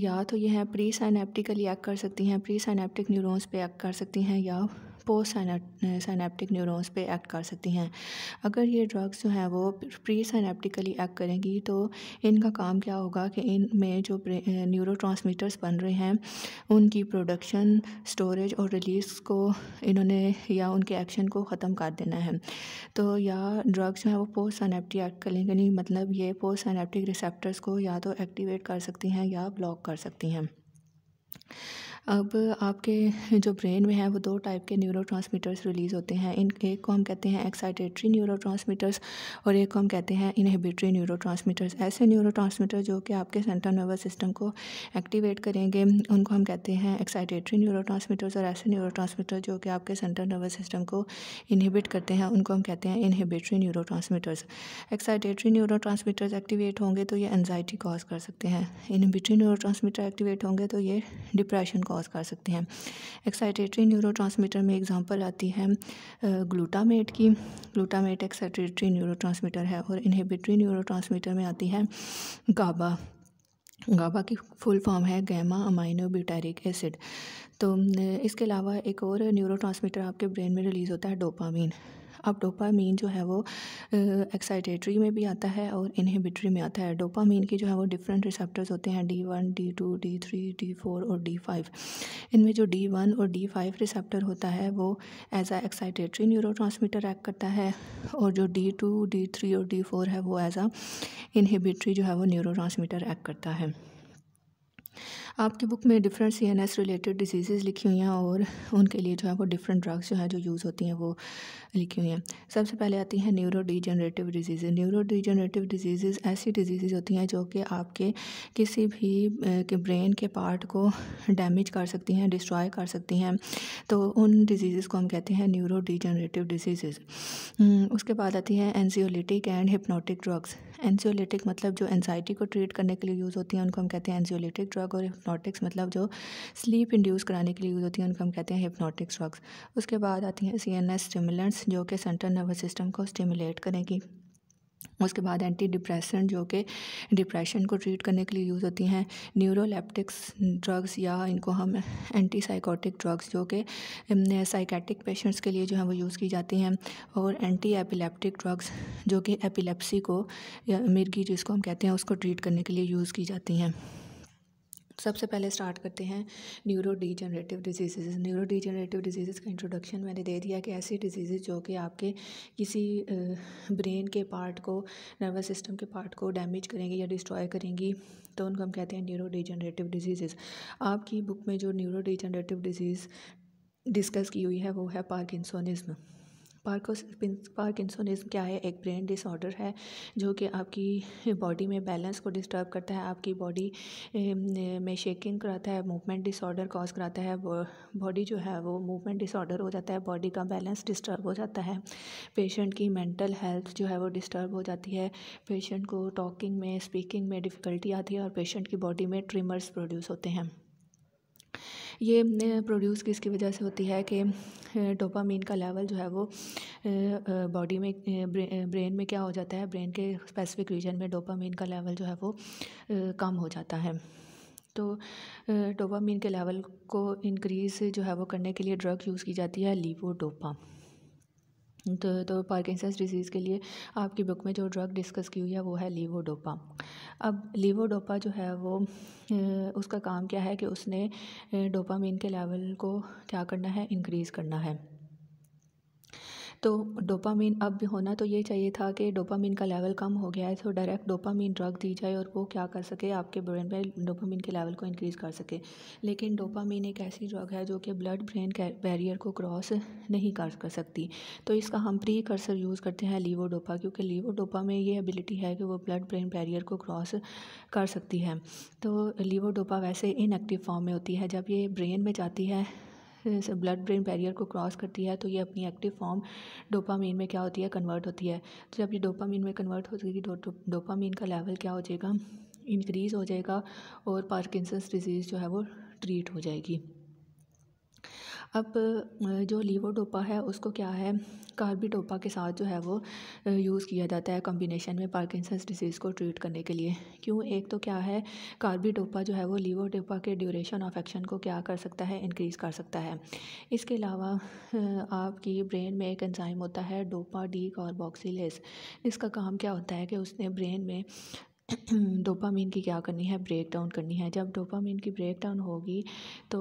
या तो ये हैं प्री साइनेप्टिकली एक्ट कर सकती हैं प्री साइनेप्टिक न्यूरोस पे एक्ट कर सकती हैं या पोस्ट सैनैप्टिक न्यूरोस पे एक्ट कर सकती हैं अगर ये ड्रग्स जो हैं वो प्री सैनैप्टिकली एक्ट करेंगी तो इनका काम क्या होगा कि इन में जो न्यूरो बन रहे हैं उनकी प्रोडक्शन स्टोरेज और रिलीज़ को इन्होंने या उनके एक्शन को ख़त्म कर देना है तो या ड्रग्स जो हैं वो पोस्ट सैनैप्टिक एक्ट करेंगे नहीं मतलब ये पोस्ट सैनैप्टिक रिसेप्टर्स को या तो एक्टिवेट कर सकती हैं या ब्लॉक कर सकती हैं अब आपके जो ब्रेन में है वो दो टाइप के न्यूरो रिलीज़ होते हैं इन एक को हम कहते हैं एक्साइटेटरी न्यूरो और एक को हम कहते हैं इनहिबिटरी न्यूरो ऐसे न्यूरो जो कि आपके सेंट्रल नर्वस सिस्टम को एक्टिवेट करेंगे उनको हम कहते हैं एक्साइटेटरी न्यूरो और ऐसे न्यूरो जो कि आपके सेंट्रल नर्वस सिस्टम को इनहिबिट करते हैं उनको हम कहते हैं inhibitory neuro excitatory neuro activate होंगे तो ये एनजाइटी कॉज कर सकते हैं इनहिबिटरी न्यूरो एक्टिवेट होंगे तो ये डिप्रेशन कॉज कॉज कर सकते हैं एक्साइटेटरी न्यूरो में एग्ज़ाम्पल आती है ग्लूटामेट की ग्लूटामेट एक्साइटेटरी न्यूरो है और इनहिबिटरी न्यूरो में आती है गाबा गाबा की फुल फॉर्म है गैमा अमाइनो ब्यूटारिक एसिड तो इसके अलावा एक और न्यूरो आपके ब्रेन में रिलीज़ होता है डोपामीन अब डोपामीन जो है वो एक्साइटेटरी में भी आता है और इनहिबिटरी में आता है डोपामीन की जो है वो डिफरेंट रिसेप्टर्स होते हैं D one D two D three D four और डी फाइव इनमें जो डी वन और डी फाइव रिसेप्टर होता है वो as uh excitatory neuro act करता है और जो डी टू डी थ्री और डी फोर है वो एज आ इनहिबिटरी जो है वो न्यूरो एक्ट करता है आपकी बुक में different C N S related disease लिखी हुई हैं और उनके लिए जो है वो डिफरेंट ड्रग्स जो है जो यूज़ होती हैं वो लिखी हुई हैं सबसे पहले आती हैं neuro degenerative disease neuro degenerative disease ऐसी डिजीज़ होती हैं जो कि आपके किसी भी के ब्रेन के पार्ट को डैमेज कर सकती हैं डिस्ट्रॉय कर सकती हैं तो उन डिजीज़ को हम कहते हैं न्यूरो डिजनरेटिव डिजीज़ उसके बाद आती है anxiolytic and hypnotic drugs anxiolytic मतलब जो एनजाइटी को ट्रीट करने के लिए यूज़ होती हैं उनको हम कहते हैं एनजियोलिटिक ड्रग और हिप्नोटिक्स मतलब जो स्लीप इंड्यूस कराने के लिए यूज़ होती हैं उनको हम कहते हैं हिप्नोटिक्स ड्रग्स उसके बाद आती हैं सी एन एस स्टिमुलेंट्स जो कि सेंट्रल नर्वस सिस्टम को स्टिमुलेट करेंगी उसके बाद एंटी डिप्रेसेंट जो कि डिप्रेशन को ट्रीट करने के लिए यूज़ होती हैं न्यूरोलेप्टिक्स ड्रग्स या इनको हम एंटी साइकोटिक ड्रग्स जो कि साइकेटिक पेशेंट्स के लिए जो है वो यूज़ की जाती हैं और एंटी एपिलेप्टिक ड्रग्स जो कि एपिलेप्सी को या मिर्गी जिसको हम कहते हैं उसको ट्रीट करने के लिए यूज़ की जाती हैं सबसे पहले स्टार्ट करते हैं neuro degenerative disease neuro degenerative disease का इंट्रोडक्शन मैंने दे दिया कि ऐसी डिजीज़ जो कि आपके किसी ब्रेन के पार्ट को नर्वस सिस्टम के पार्ट को डैमेज करेंगी या डिस्ट्रॉय करेंगी तो उनको हम कहते हैं न्यूरो डिजनरेटिव डिजीज़ आपकी बुक में जो न्यूरो डिजनरेटिव डिजीज़ डिस्कस की हुई है वो है पार्किंसोनिज्म पार्कोस पार्किंसोनिज्म क्या है एक ब्रेन डिसऑर्डर है जो कि आपकी बॉडी में बैलेंस को डिस्टर्ब करता है आपकी बॉडी में शेकिंग कराता है मूवमेंट डिसऑर्डर कॉज कराता है बॉडी जो है वो मूवमेंट डिसऑर्डर हो जाता है बॉडी का बैलेंस डिस्टर्ब हो जाता है पेशेंट की मेंटल हेल्थ जो है वो डिस्टर्ब हो जाती है पेशेंट को टॉकिंग में स्पीकिंग में डिफ़िकल्टी आती है और पेशेंट की बॉडी में ट्रिमर्स प्रोड्यूस होते हैं ये प्रोड्यूस किसकी वजह से होती है कि डोपामीन का लेवल जो है वो बॉडी में ब्रेन में क्या हो जाता है ब्रेन के स्पेसिफिक रीजन में डोपामीन का लेवल जो है वो कम हो जाता है तो डोपामीन के लेवल को इंक्रीज़ जो है वो करने के लिए ड्रग यूज़ की जाती है लीवोडोपा तो तो पार्किंसंस डिजीज़ के लिए आपकी बुक में जो ड्रग डिस्कस की हुई है वो है लीवोडोपा अब लीवोडोपा जो है वो उसका काम क्या है कि उसने डोपामीन के लेवल को क्या करना है इंक्रीज़ करना है तो डोपामीन अब होना तो ये चाहिए था कि डोपामीन का लेवल कम हो गया है तो डायरेक्ट डोपामीन ड्रग दी जाए और वो क्या कर सके आपके ब्रेन में डोपामीन के लेवल को इंक्रीज़ कर सके लेकिन डोपामीन एक ऐसी ड्रग है जो कि ब्लड ब्रेन बैरियर को क्रॉस नहीं कर कर सकती तो इसका हम प्री कर्सर यूज़ करते हैं लीवोडोपा क्योंकि लीवोडोपा में ये एबिलिटी है कि वो ब्लड ब्रेन बैरियर को क्रॉस कर सकती है तो लीवोडोपा वैसे इनएक्टिव फॉर्म में होती है जब ये ब्रेन में जाती है ब्लड ब्रेन बैरियर को क्रॉस करती है तो ये अपनी एक्टिव फॉर्म डोपामीन में क्या होती है कन्वर्ट होती है तो जब ये डोपामीन में कन्वर्ट हो जाएगी डोपामीन का लेवल क्या हो जाएगा इंक्रीज़ हो जाएगा और पार्किंसंस डिजीज़ जो है वो ट्रीट हो जाएगी अब जो लीवोडोपा है उसको क्या है टोपा के साथ जो है वो यूज़ किया जाता है कॉम्बिनेशन में पार्किंसंस डिसीज़ को ट्रीट करने के लिए क्यों एक तो क्या है टोपा जो है वो लीवोडोपा के ड्यूरेशन ऑफ एक्शन को क्या कर सकता है इंक्रीज़ कर सकता है इसके अलावा आपकी ब्रेन में एक एंजाइम होता है डोपा डी कार्बोक्सीलेस इसका काम क्या होता है कि उसने ब्रेन में डोपामीन की क्या करनी है ब्रेक डाउन करनी है जब डोपामीन की ब्रेक डाउन होगी तो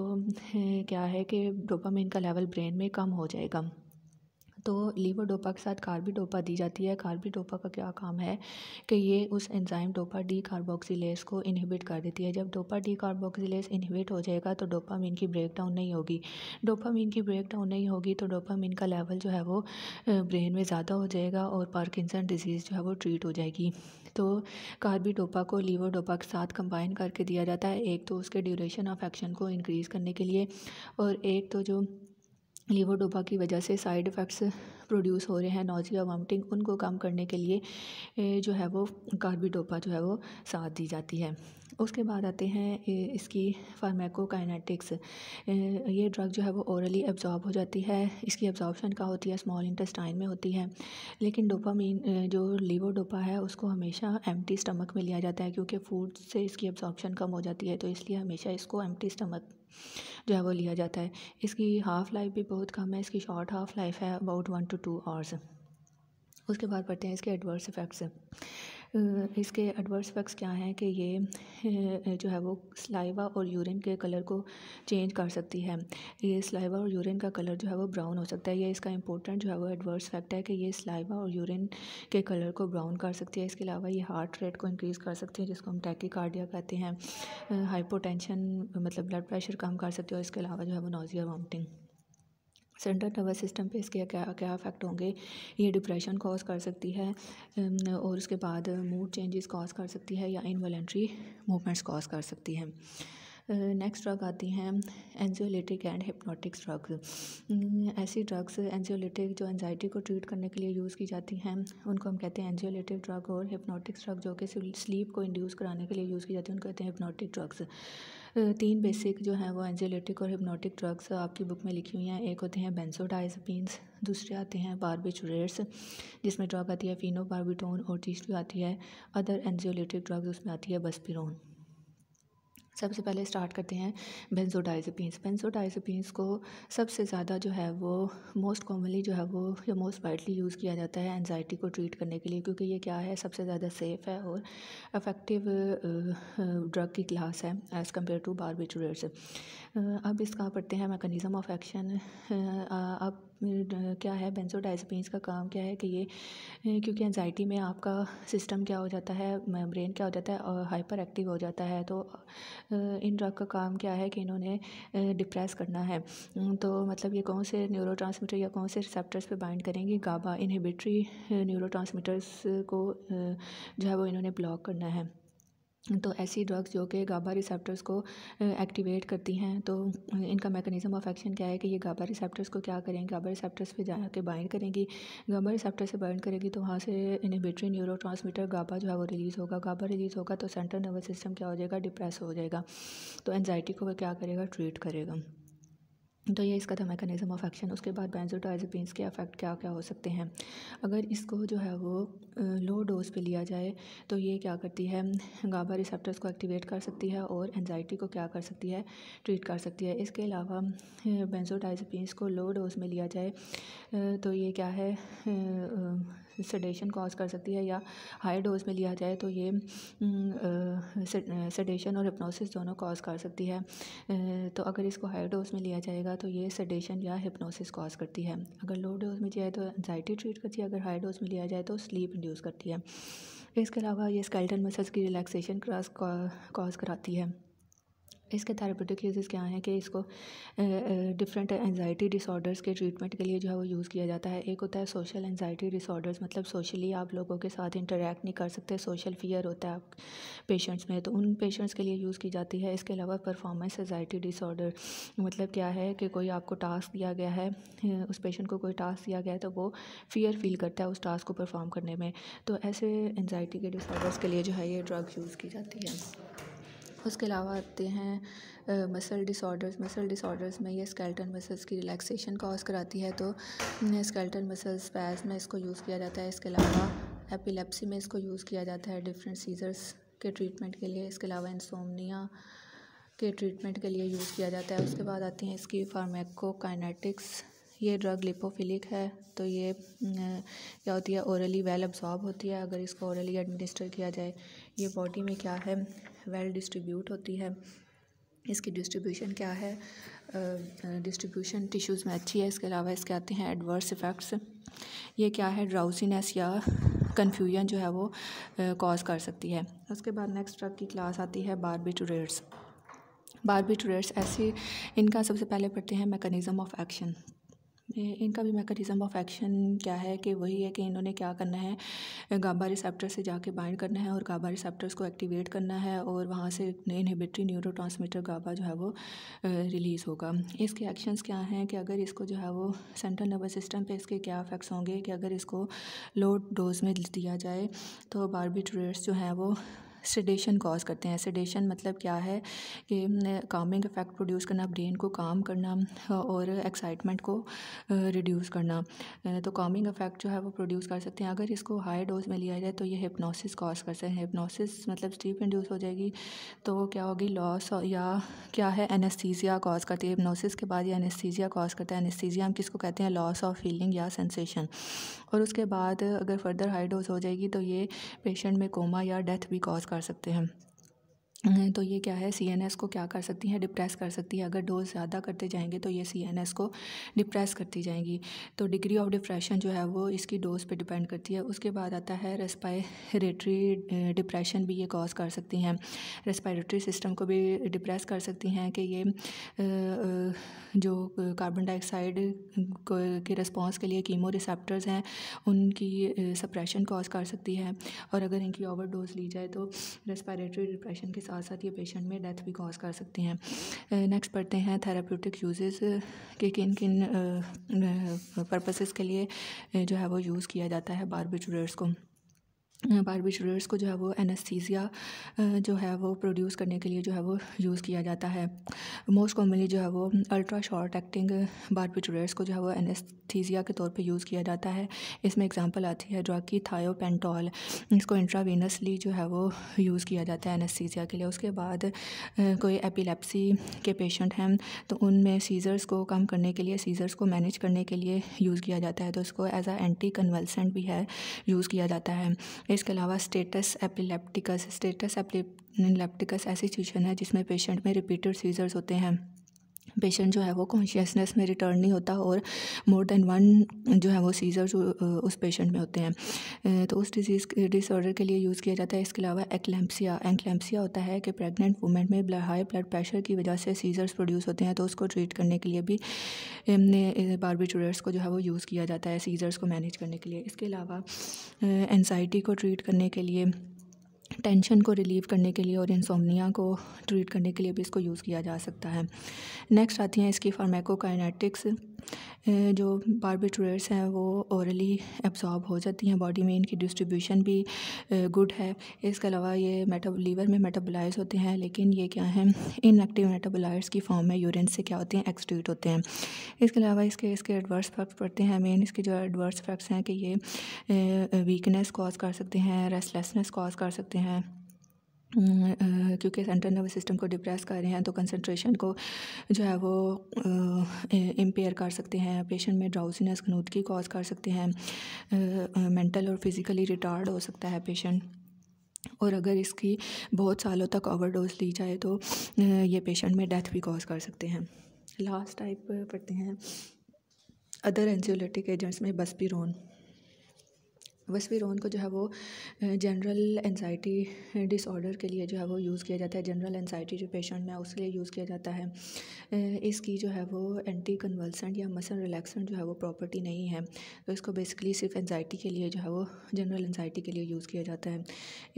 क्या है कि डोपामीन का लेवल ब्रेन में कम हो जाएगा तो लीवर डोपा के साथ कार्बी डोपा दी जाती है कार्बी डोपा का क्या काम है कि ये उस एंजाइम डोपा डी कार्बोक्सिलेस को इनहिबिट कर देती है जब डोपा डी कार्बोक्सिलेस इनहिबिट हो जाएगा तो डोपामीन की ब्रेक डाउन नहीं होगी डोपामीन की ब्रेक डाउन नहीं होगी तो डोपामीन का लेवल जो है वो ब्रेन में ज़्यादा हो जाएगा और पार्किसन डिजीज़ जो है वो ट्रीट हो जाएगी तो कार्बी डोपा को लीवर डोपा के साथ कंबाइन करके दिया जाता है एक तो उसके ड्यूरेशन ऑफ एक्शन को इनक्रीज करने के लिए और एक तो जो लिवोडोपा की वजह से साइड इफ़ेक्ट्स प्रोड्यूस हो रहे हैं नोजिया वामटिंग उनको कम करने के लिए जो है वो कार्बिडोपा जो है वो साथ दी जाती है उसके बाद आते हैं इसकी फार्मेकोकाइनेटिक्स ये ड्रग जो है वो ओरली एब्ज़ॉर्ब हो जाती है इसकी एब्ज़ॉर्बशन का होती है स्मॉल इंटेस्टाइन में होती है लेकिन डोपामीन जो डोपा है उसको हमेशा एम्प्टी स्टमक में लिया जाता है क्योंकि फूड से इसकी एब्ज़ॉर्बशन कम हो जाती है तो इसलिए हमेशा इसको एम्प्टी स्टमक जो है वो लिया जाता है इसकी हाफ़ लाइफ भी बहुत कम है इसकी शॉर्ट हाफ़ लाइफ है about one two two hours उसके बाद पढ़ते हैं इसके एडवर्स इफ़ेक्ट्स इसके एडवर्स इफ़ेक्ट्स क्या हैं कि ये जो है वो स्लाइवा और यूरिन के कलर को चेंज कर सकती है ये स्लाइवा और यूरिन का कलर जो है वो ब्राउन हो सकता है ये इसका इंपॉर्टेंट जो है वो एडवर्स फैक्ट है कि ये स्लाइवा और यूरिन के कलर को ब्राउन कर सकती है इसके अलावा ये हार्ट रेट को इंक्रीज़ कर सकती है जिसको हम टैकिकार्डिया कहते हैं हाइपोटेंशन मतलब ब्लड प्रेशर कम कर सकती है और इसके अलावा जो है वो nausea vomiting central nervous system पे इसके क्या क्या अफेक्ट होंगे ये डिप्रेशन कॉज कर सकती है और उसके बाद मूड चेंजेस कॉज कर सकती है या इनवॉलेंट्री मूवमेंट्स कॉज कर सकती है नेक्स्ट ड्रग आती हैं एनजियोलिटिक एंड हिप्नोटिक्स ड्रग्स ऐसी ड्रग्स एनजियोलिटिक जो एनजाइटी को ट्रीट करने के लिए यूज़ की जाती हैं उनको हम कहते हैं एनजियोलिटिक ड्रग और हिप्नोटिक्स ड्रग जो कि स्लीप को इंड्यूस कराने के लिए यूज़ की जाती है उनको कहते हैं हिप्नोटिक ड्रग्स तीन बेसिक जो हैं वो एंजाइलेटिक और हिप्नोटिक ड्रग्स आपकी बुक में लिखी हुई हैं एक होते हैं बेंसोडाइजपीस दूसरे आते हैं बारबिचुरेट्स जिसमें ड्रग आती है फिनो बारबिटोन और तीसरी आती है अदर एंजियोलिटिक ड्रग्स उसमें आती है बस्पिरोन सबसे पहले स्टार्ट करते हैं बेंजोडाइजपीन्स बेंजोडाइजपीन्स को सबसे ज़्यादा जो है वो मोस्ट कॉमनली जो है वो या मोस्ट वाइडली यूज़ किया जाता है एनजाइटी को ट्रीट करने के लिए क्योंकि ये क्या है सबसे ज़्यादा सेफ़ है और अफेक्टिव ड्रग की क्लास है एज़ कम्पेयर टू बारबिटूरेट्स अब इसका पढ़ते हैं मैकनिज़म ऑफ एक्शन अब क्या है बेंजोडाइज़ेपीन्स का काम क्या है कि ये क्योंकि एनजाइटी में आपका सिस्टम क्या हो जाता है ब्रेन क्या हो जाता है और हाइपर एक्टिव हो जाता है तो इन ड्रग का काम क्या है कि इन्होंने डिप्रेस करना है तो मतलब ये कौन से न्यूरो या कौन से रिसेप्टर्स पर बाइंड करेंगे गाबा इनहिबिटरी न्यूरो को जो है वो इन्होंने ब्लॉक करना है तो ऐसी ड्रग्स जो कि गाबा रिसेप्टर्स को एक्टिवेट करती हैं तो इनका मैकेनिज़्म ऑफ एक्शन क्या है कि ये गाबा रिसेप्टर्स को क्या करेंगे गाबा रिसेप्टर्स पे जा के बाइंड करेंगी गाबा रिसेप्टर से बाइंड करेगी तो वहाँ से इनहिबिटरी न्यूरो ट्रांसमीटर गाबा जो है वो रिलीज़ होगा गाबा रिलीज़ होगा तो सेंट्रल नर्वस सिस्टम क्या हो जाएगा डिप्रेस हो जाएगा तो एनजाइटी को क्या करेगा ट्रीट करेगा तो ये इसका था मैकेनिज़्म ऑफ एक्शन उसके बाद बेंजोडाइजेपीन्स के अफेक्ट क्या क्या हो सकते हैं अगर इसको जो है वो लो डोज पे लिया जाए तो ये क्या करती है गाबा रिसेप्टर्स को एक्टिवेट कर सकती है और एनजाइटी को क्या कर सकती है ट्रीट कर सकती है इसके अलावा बेंजोडाइजेपीन्स को लो डोज में लिया जाए तो ये क्या है सडेशन कॉज कर सकती है या हाई डोज में लिया जाए तो ये सडेशन और हिप्नोसिस दोनों कॉज कर सकती है तो अगर इसको हाई डोज में लिया जाएगा तो ये सडेशन या हिप्नोसिस कॉज करती है अगर लो डोज में जाए तो एनजाइटी ट्रीट करती है अगर हाई डोज में लिया जाए तो स्लीप इंड्यूस तो करती है इसके अलावा ये स्केल्टन मसल्स की रिलैक्सेशन क्रॉस कॉज कराती है इसके थेरापटिक यूज़ क्या हैं कि इसको डिफरेंट एनजाइटी डिसऑर्डर्स के ट्रीटमेंट के लिए जो है वो यूज़ किया जाता है एक होता है सोशल एनजाइटी डिसऑर्डर्स मतलब सोशली आप लोगों के साथ इंटरेक्ट नहीं कर सकते सोशल फियर होता है आप पेशेंट्स में तो उन पेशेंट्स के लिए यूज़ की जाती है इसके अलावा परफॉर्मेंस एनजाइटी डिसऑर्डर मतलब क्या है कि कोई आपको टास्क दिया गया है उस पेशेंट को कोई टास्क दिया गया है तो वो फियर फील करता है उस टास्क को परफॉर्म करने में तो ऐसे एनजाइटी के डिसऑर्डर्स के लिए जो है ये ड्रग यूज़ की जाती है उसके अलावा आते हैं मसल डिसऑर्डर्स मसल डिसऑर्डर्स में ये स्केल्टन मसल्स की रिलैक्सेशन कॉज कराती है तो स्केल्टन मसल्स पैस में इसको यूज़ किया जाता है इसके अलावा एपिलेप्सी में इसको यूज़ किया जाता है डिफरेंट सीजर्स के ट्रीटमेंट के लिए इसके अलावा इंसोमनिया के ट्रीटमेंट के लिए यूज़ किया जाता है उसके बाद आती हैं इसकी फार्मेकोकाइनेटिक्स ये ड्रग लिपोफिलिक है तो ये क्या होती है ओरली वेल अब्जॉर्ब होती है अगर इसको ओरली एडमिनिस्टर किया जाए ये बॉडी में क्या है वेल डिस्ट्रीब्यूट होती है इसकी डिस्ट्रीब्यूशन क्या है डिस्ट्रीब्यूशन टिश्यूज़ में अच्छी है इसके अलावा इसके आते हैं एडवर्स इफ़ेक्ट्स ये क्या है ड्राउसीनेस या कन्फ्यूजन जो है वो कॉज कर सकती है उसके बाद नेक्स्ट ड्रग की क्लास आती है बारबिटूरेट्स बारबिटूरेट्स ऐसे इनका सबसे पहले पढ़ते हैं मैकेनिज़्म ऑफ एक्शन इनका भी मैकेनिज़्म ऑफ एक्शन क्या है कि वही है कि इन्होंने क्या करना है गाबा रिसेप्टर से जाके बाइंड करना है और गाबा रिसेप्टर्स को एक्टिवेट करना है और वहाँ से इनहिबिटरी न्यूरो गाबा जो है वो रिलीज़ होगा इसके एक्शंस क्या हैं कि अगर इसको जो है वो सेंट्रल नर्वस सिस्टम पे इसके क्या इफेक्ट्स होंगे कि अगर इसको लो डोज में दिया जाए तो बारबिट्रेट्स जो हैं वो सेडेशन कॉज करते हैं सेडेशन मतलब क्या है कि कामिंग इफ़ेक्ट प्रोड्यूस करना ब्रेन को काम करना और एक्साइटमेंट को रिड्यूस करना तो कामिंग इफ़ेक्ट जो है वो प्रोड्यूस कर सकते हैं अगर इसको हाई डोज में लिया जाए तो ये हिप्नोसिस कॉज कर सकते हैं हिप्नोसिस मतलब स्टीप इंड्यूस हो जाएगी तो क्या होगी लॉस या क्या है एनेस्थीजिया कॉज करती है हिप्नोसिस के बाद ये एनेस्थीजिया कॉज करता है एनेस्थीजिया हम किसको कहते हैं लॉस ऑफ फीलिंग या सेंसेशन और उसके बाद अगर फर्दर हाई डोज हो जाएगी तो ये पेशेंट में कोमा या डेथ भी कॉज कर सकते हैं तो ये क्या है सी को क्या कर सकती हैं डिप्रेस कर सकती है अगर डोज ज़्यादा करते जाएंगे तो ये सी को डिप्रेस करती जाएंगी तो डिग्री ऑफ डिप्रेशन जो है वो इसकी डोज पे डिपेंड करती है उसके बाद आता है रेस्पायरेटरी डिप्रेशन भी ये कॉज कर सकती हैं रेस्पायरेटरी सिस्टम को भी डिप्रेस कर सकती हैं कि ये जो कार्बन डाइऑक्साइड के रिस्पॉन्स के लिए कीमो रिसेप्टर्स हैं उनकी सप्रेशन कॉज कर सकती है और अगर इनकी ओवर डोज ली जाए तो रेस्पायरेटरी डिप्रेशन के साथ साथ साथ ये पेशेंट में डेथ भी कॉज कर सकते हैं नेक्स्ट पढ़ते हैं थेराप्यूटिक यूजेस के किन किन पर्पसेस के लिए जो है वो यूज़ किया जाता है बारबिचुरेट्स को बारबिशुलर्स को जो है वो एनेस्थीसिया जो है वो प्रोड्यूस करने के लिए जो है वो यूज़ किया जाता है मोस्ट कॉमनली जो है वो अल्ट्रा शॉर्ट एक्टिंग बारबिचुलर्स को जो है वो एनेस्थीसिया के तौर पे यूज़ किया जाता है इसमें एग्जांपल आती है ड्राकी थायोपेंटॉल इसको इंट्रावेनसली जो है वो यूज़ किया जाता है एनेस्थीसिया के लिए उसके बाद कोई एपिलेप्सी के पेशेंट हैं तो उनमें सीज़र्स को कम करने के लिए सीज़र्स को मैनेज करने के लिए यूज़ किया जाता है तो इसको एज आ एंटी कन्वलसेंट भी है यूज़ किया जाता है इसके अलावा स्टेटस एपिलेप्टिकस स्टेटस एपिलेप्टिकस ऐसी सिचुएशन है जिसमें पेशेंट में रिपीटेड सीजर्स होते हैं पेशेंट जो है वो कॉन्शियसनेस में रिटर्न नहीं होता और मोर देन वन जो है वो सीज़र जो उस पेशेंट में होते हैं तो उस डिज़ीज़ डिसऑर्डर के लिए यूज़ किया जाता है इसके अलावा एक्लैम्पसिया एक्लैम्पसिया होता है कि प्रेग्नेंट वुमेन में हाई ब्लड प्रेशर की वजह से सीज़र्स प्रोड्यूस होते हैं तो उसको ट्रीट करने के लिए भी बारबिटूरर्स को जो है वो यूज़ किया जाता है सीज़र्स को मैनेज करने के लिए इसके अलावा एनजाइटी को ट्रीट करने के लिए टेंशन को रिलीव करने के लिए और इंसोमनिया को ट्रीट करने के लिए भी इसको यूज़ किया जा सकता है नेक्स्ट आती हैं इसकी फार्मेकोकाइनेटिक्स जो बारबिट्रेट्स हैं वो औरली एब्ज़ॉर्ब हो जाती हैं बॉडी में इनकी डिस्ट्रीब्यूशन भी गुड है इसके अलावा ये मेटा लीवर में मेटाबोलाइज होते हैं लेकिन ये क्या है इनएक्टिव मेटाबोलाइट्स की फॉर्म में यूरिन से क्या होते हैं एक्सट्रीट होते हैं इसके अलावा इसके इसके एडवर्स इफेक्ट्स पड़ते हैं मेन इसके जो एडवर्स इफेक्ट्स हैं कि ये वीकनेस कॉज कर सकते हैं रेस्टलेसनेस कॉज कर सकते हैं क्योंकि सेंट्रल नर्वस सिस्टम को डिप्रेस कर रहे हैं तो कंसंट्रेशन को जो है वो इम्पेयर कर सकते हैं पेशेंट में ड्राउजीनेस खनूदगी कॉज कर सकते हैं मेंटल और फिज़िकली रिटार्ड हो सकता है पेशेंट और अगर इसकी बहुत सालों तक ओवरडोज ली जाए तो ये पेशेंट में डेथ भी कॉज कर सकते हैं लास्ट टाइप पढ़ते हैं अदर एंजियोलिटिक एजेंट्स में बस्पिरोन बस भी रोहन को जो है वो जनरल एनजाइटी डिसऑर्डर के लिए जो है वो यूज़ किया जाता है जनरल एनजाइटी जो पेशेंट में उसके लिए यूज़ किया जाता है इसकी जो है वो एंटी कन्वलसेंट या मसल रिलैक्सेंट जो है वो प्रॉपर्टी नहीं है तो इसको बेसिकली सिर्फ एनजाइटी के लिए जो है वो जनरल एनजाइटी के लिए यूज़ किया जाता है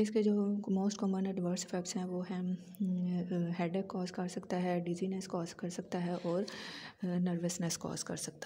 इसके जो मोस्ट कॉमन एडवर्स इफेक्ट्स हैं वो हैं हेड कॉज कर सकता है डिजीनेस कॉज कर सकता है और नर्वसनेस कॉज कर सकता है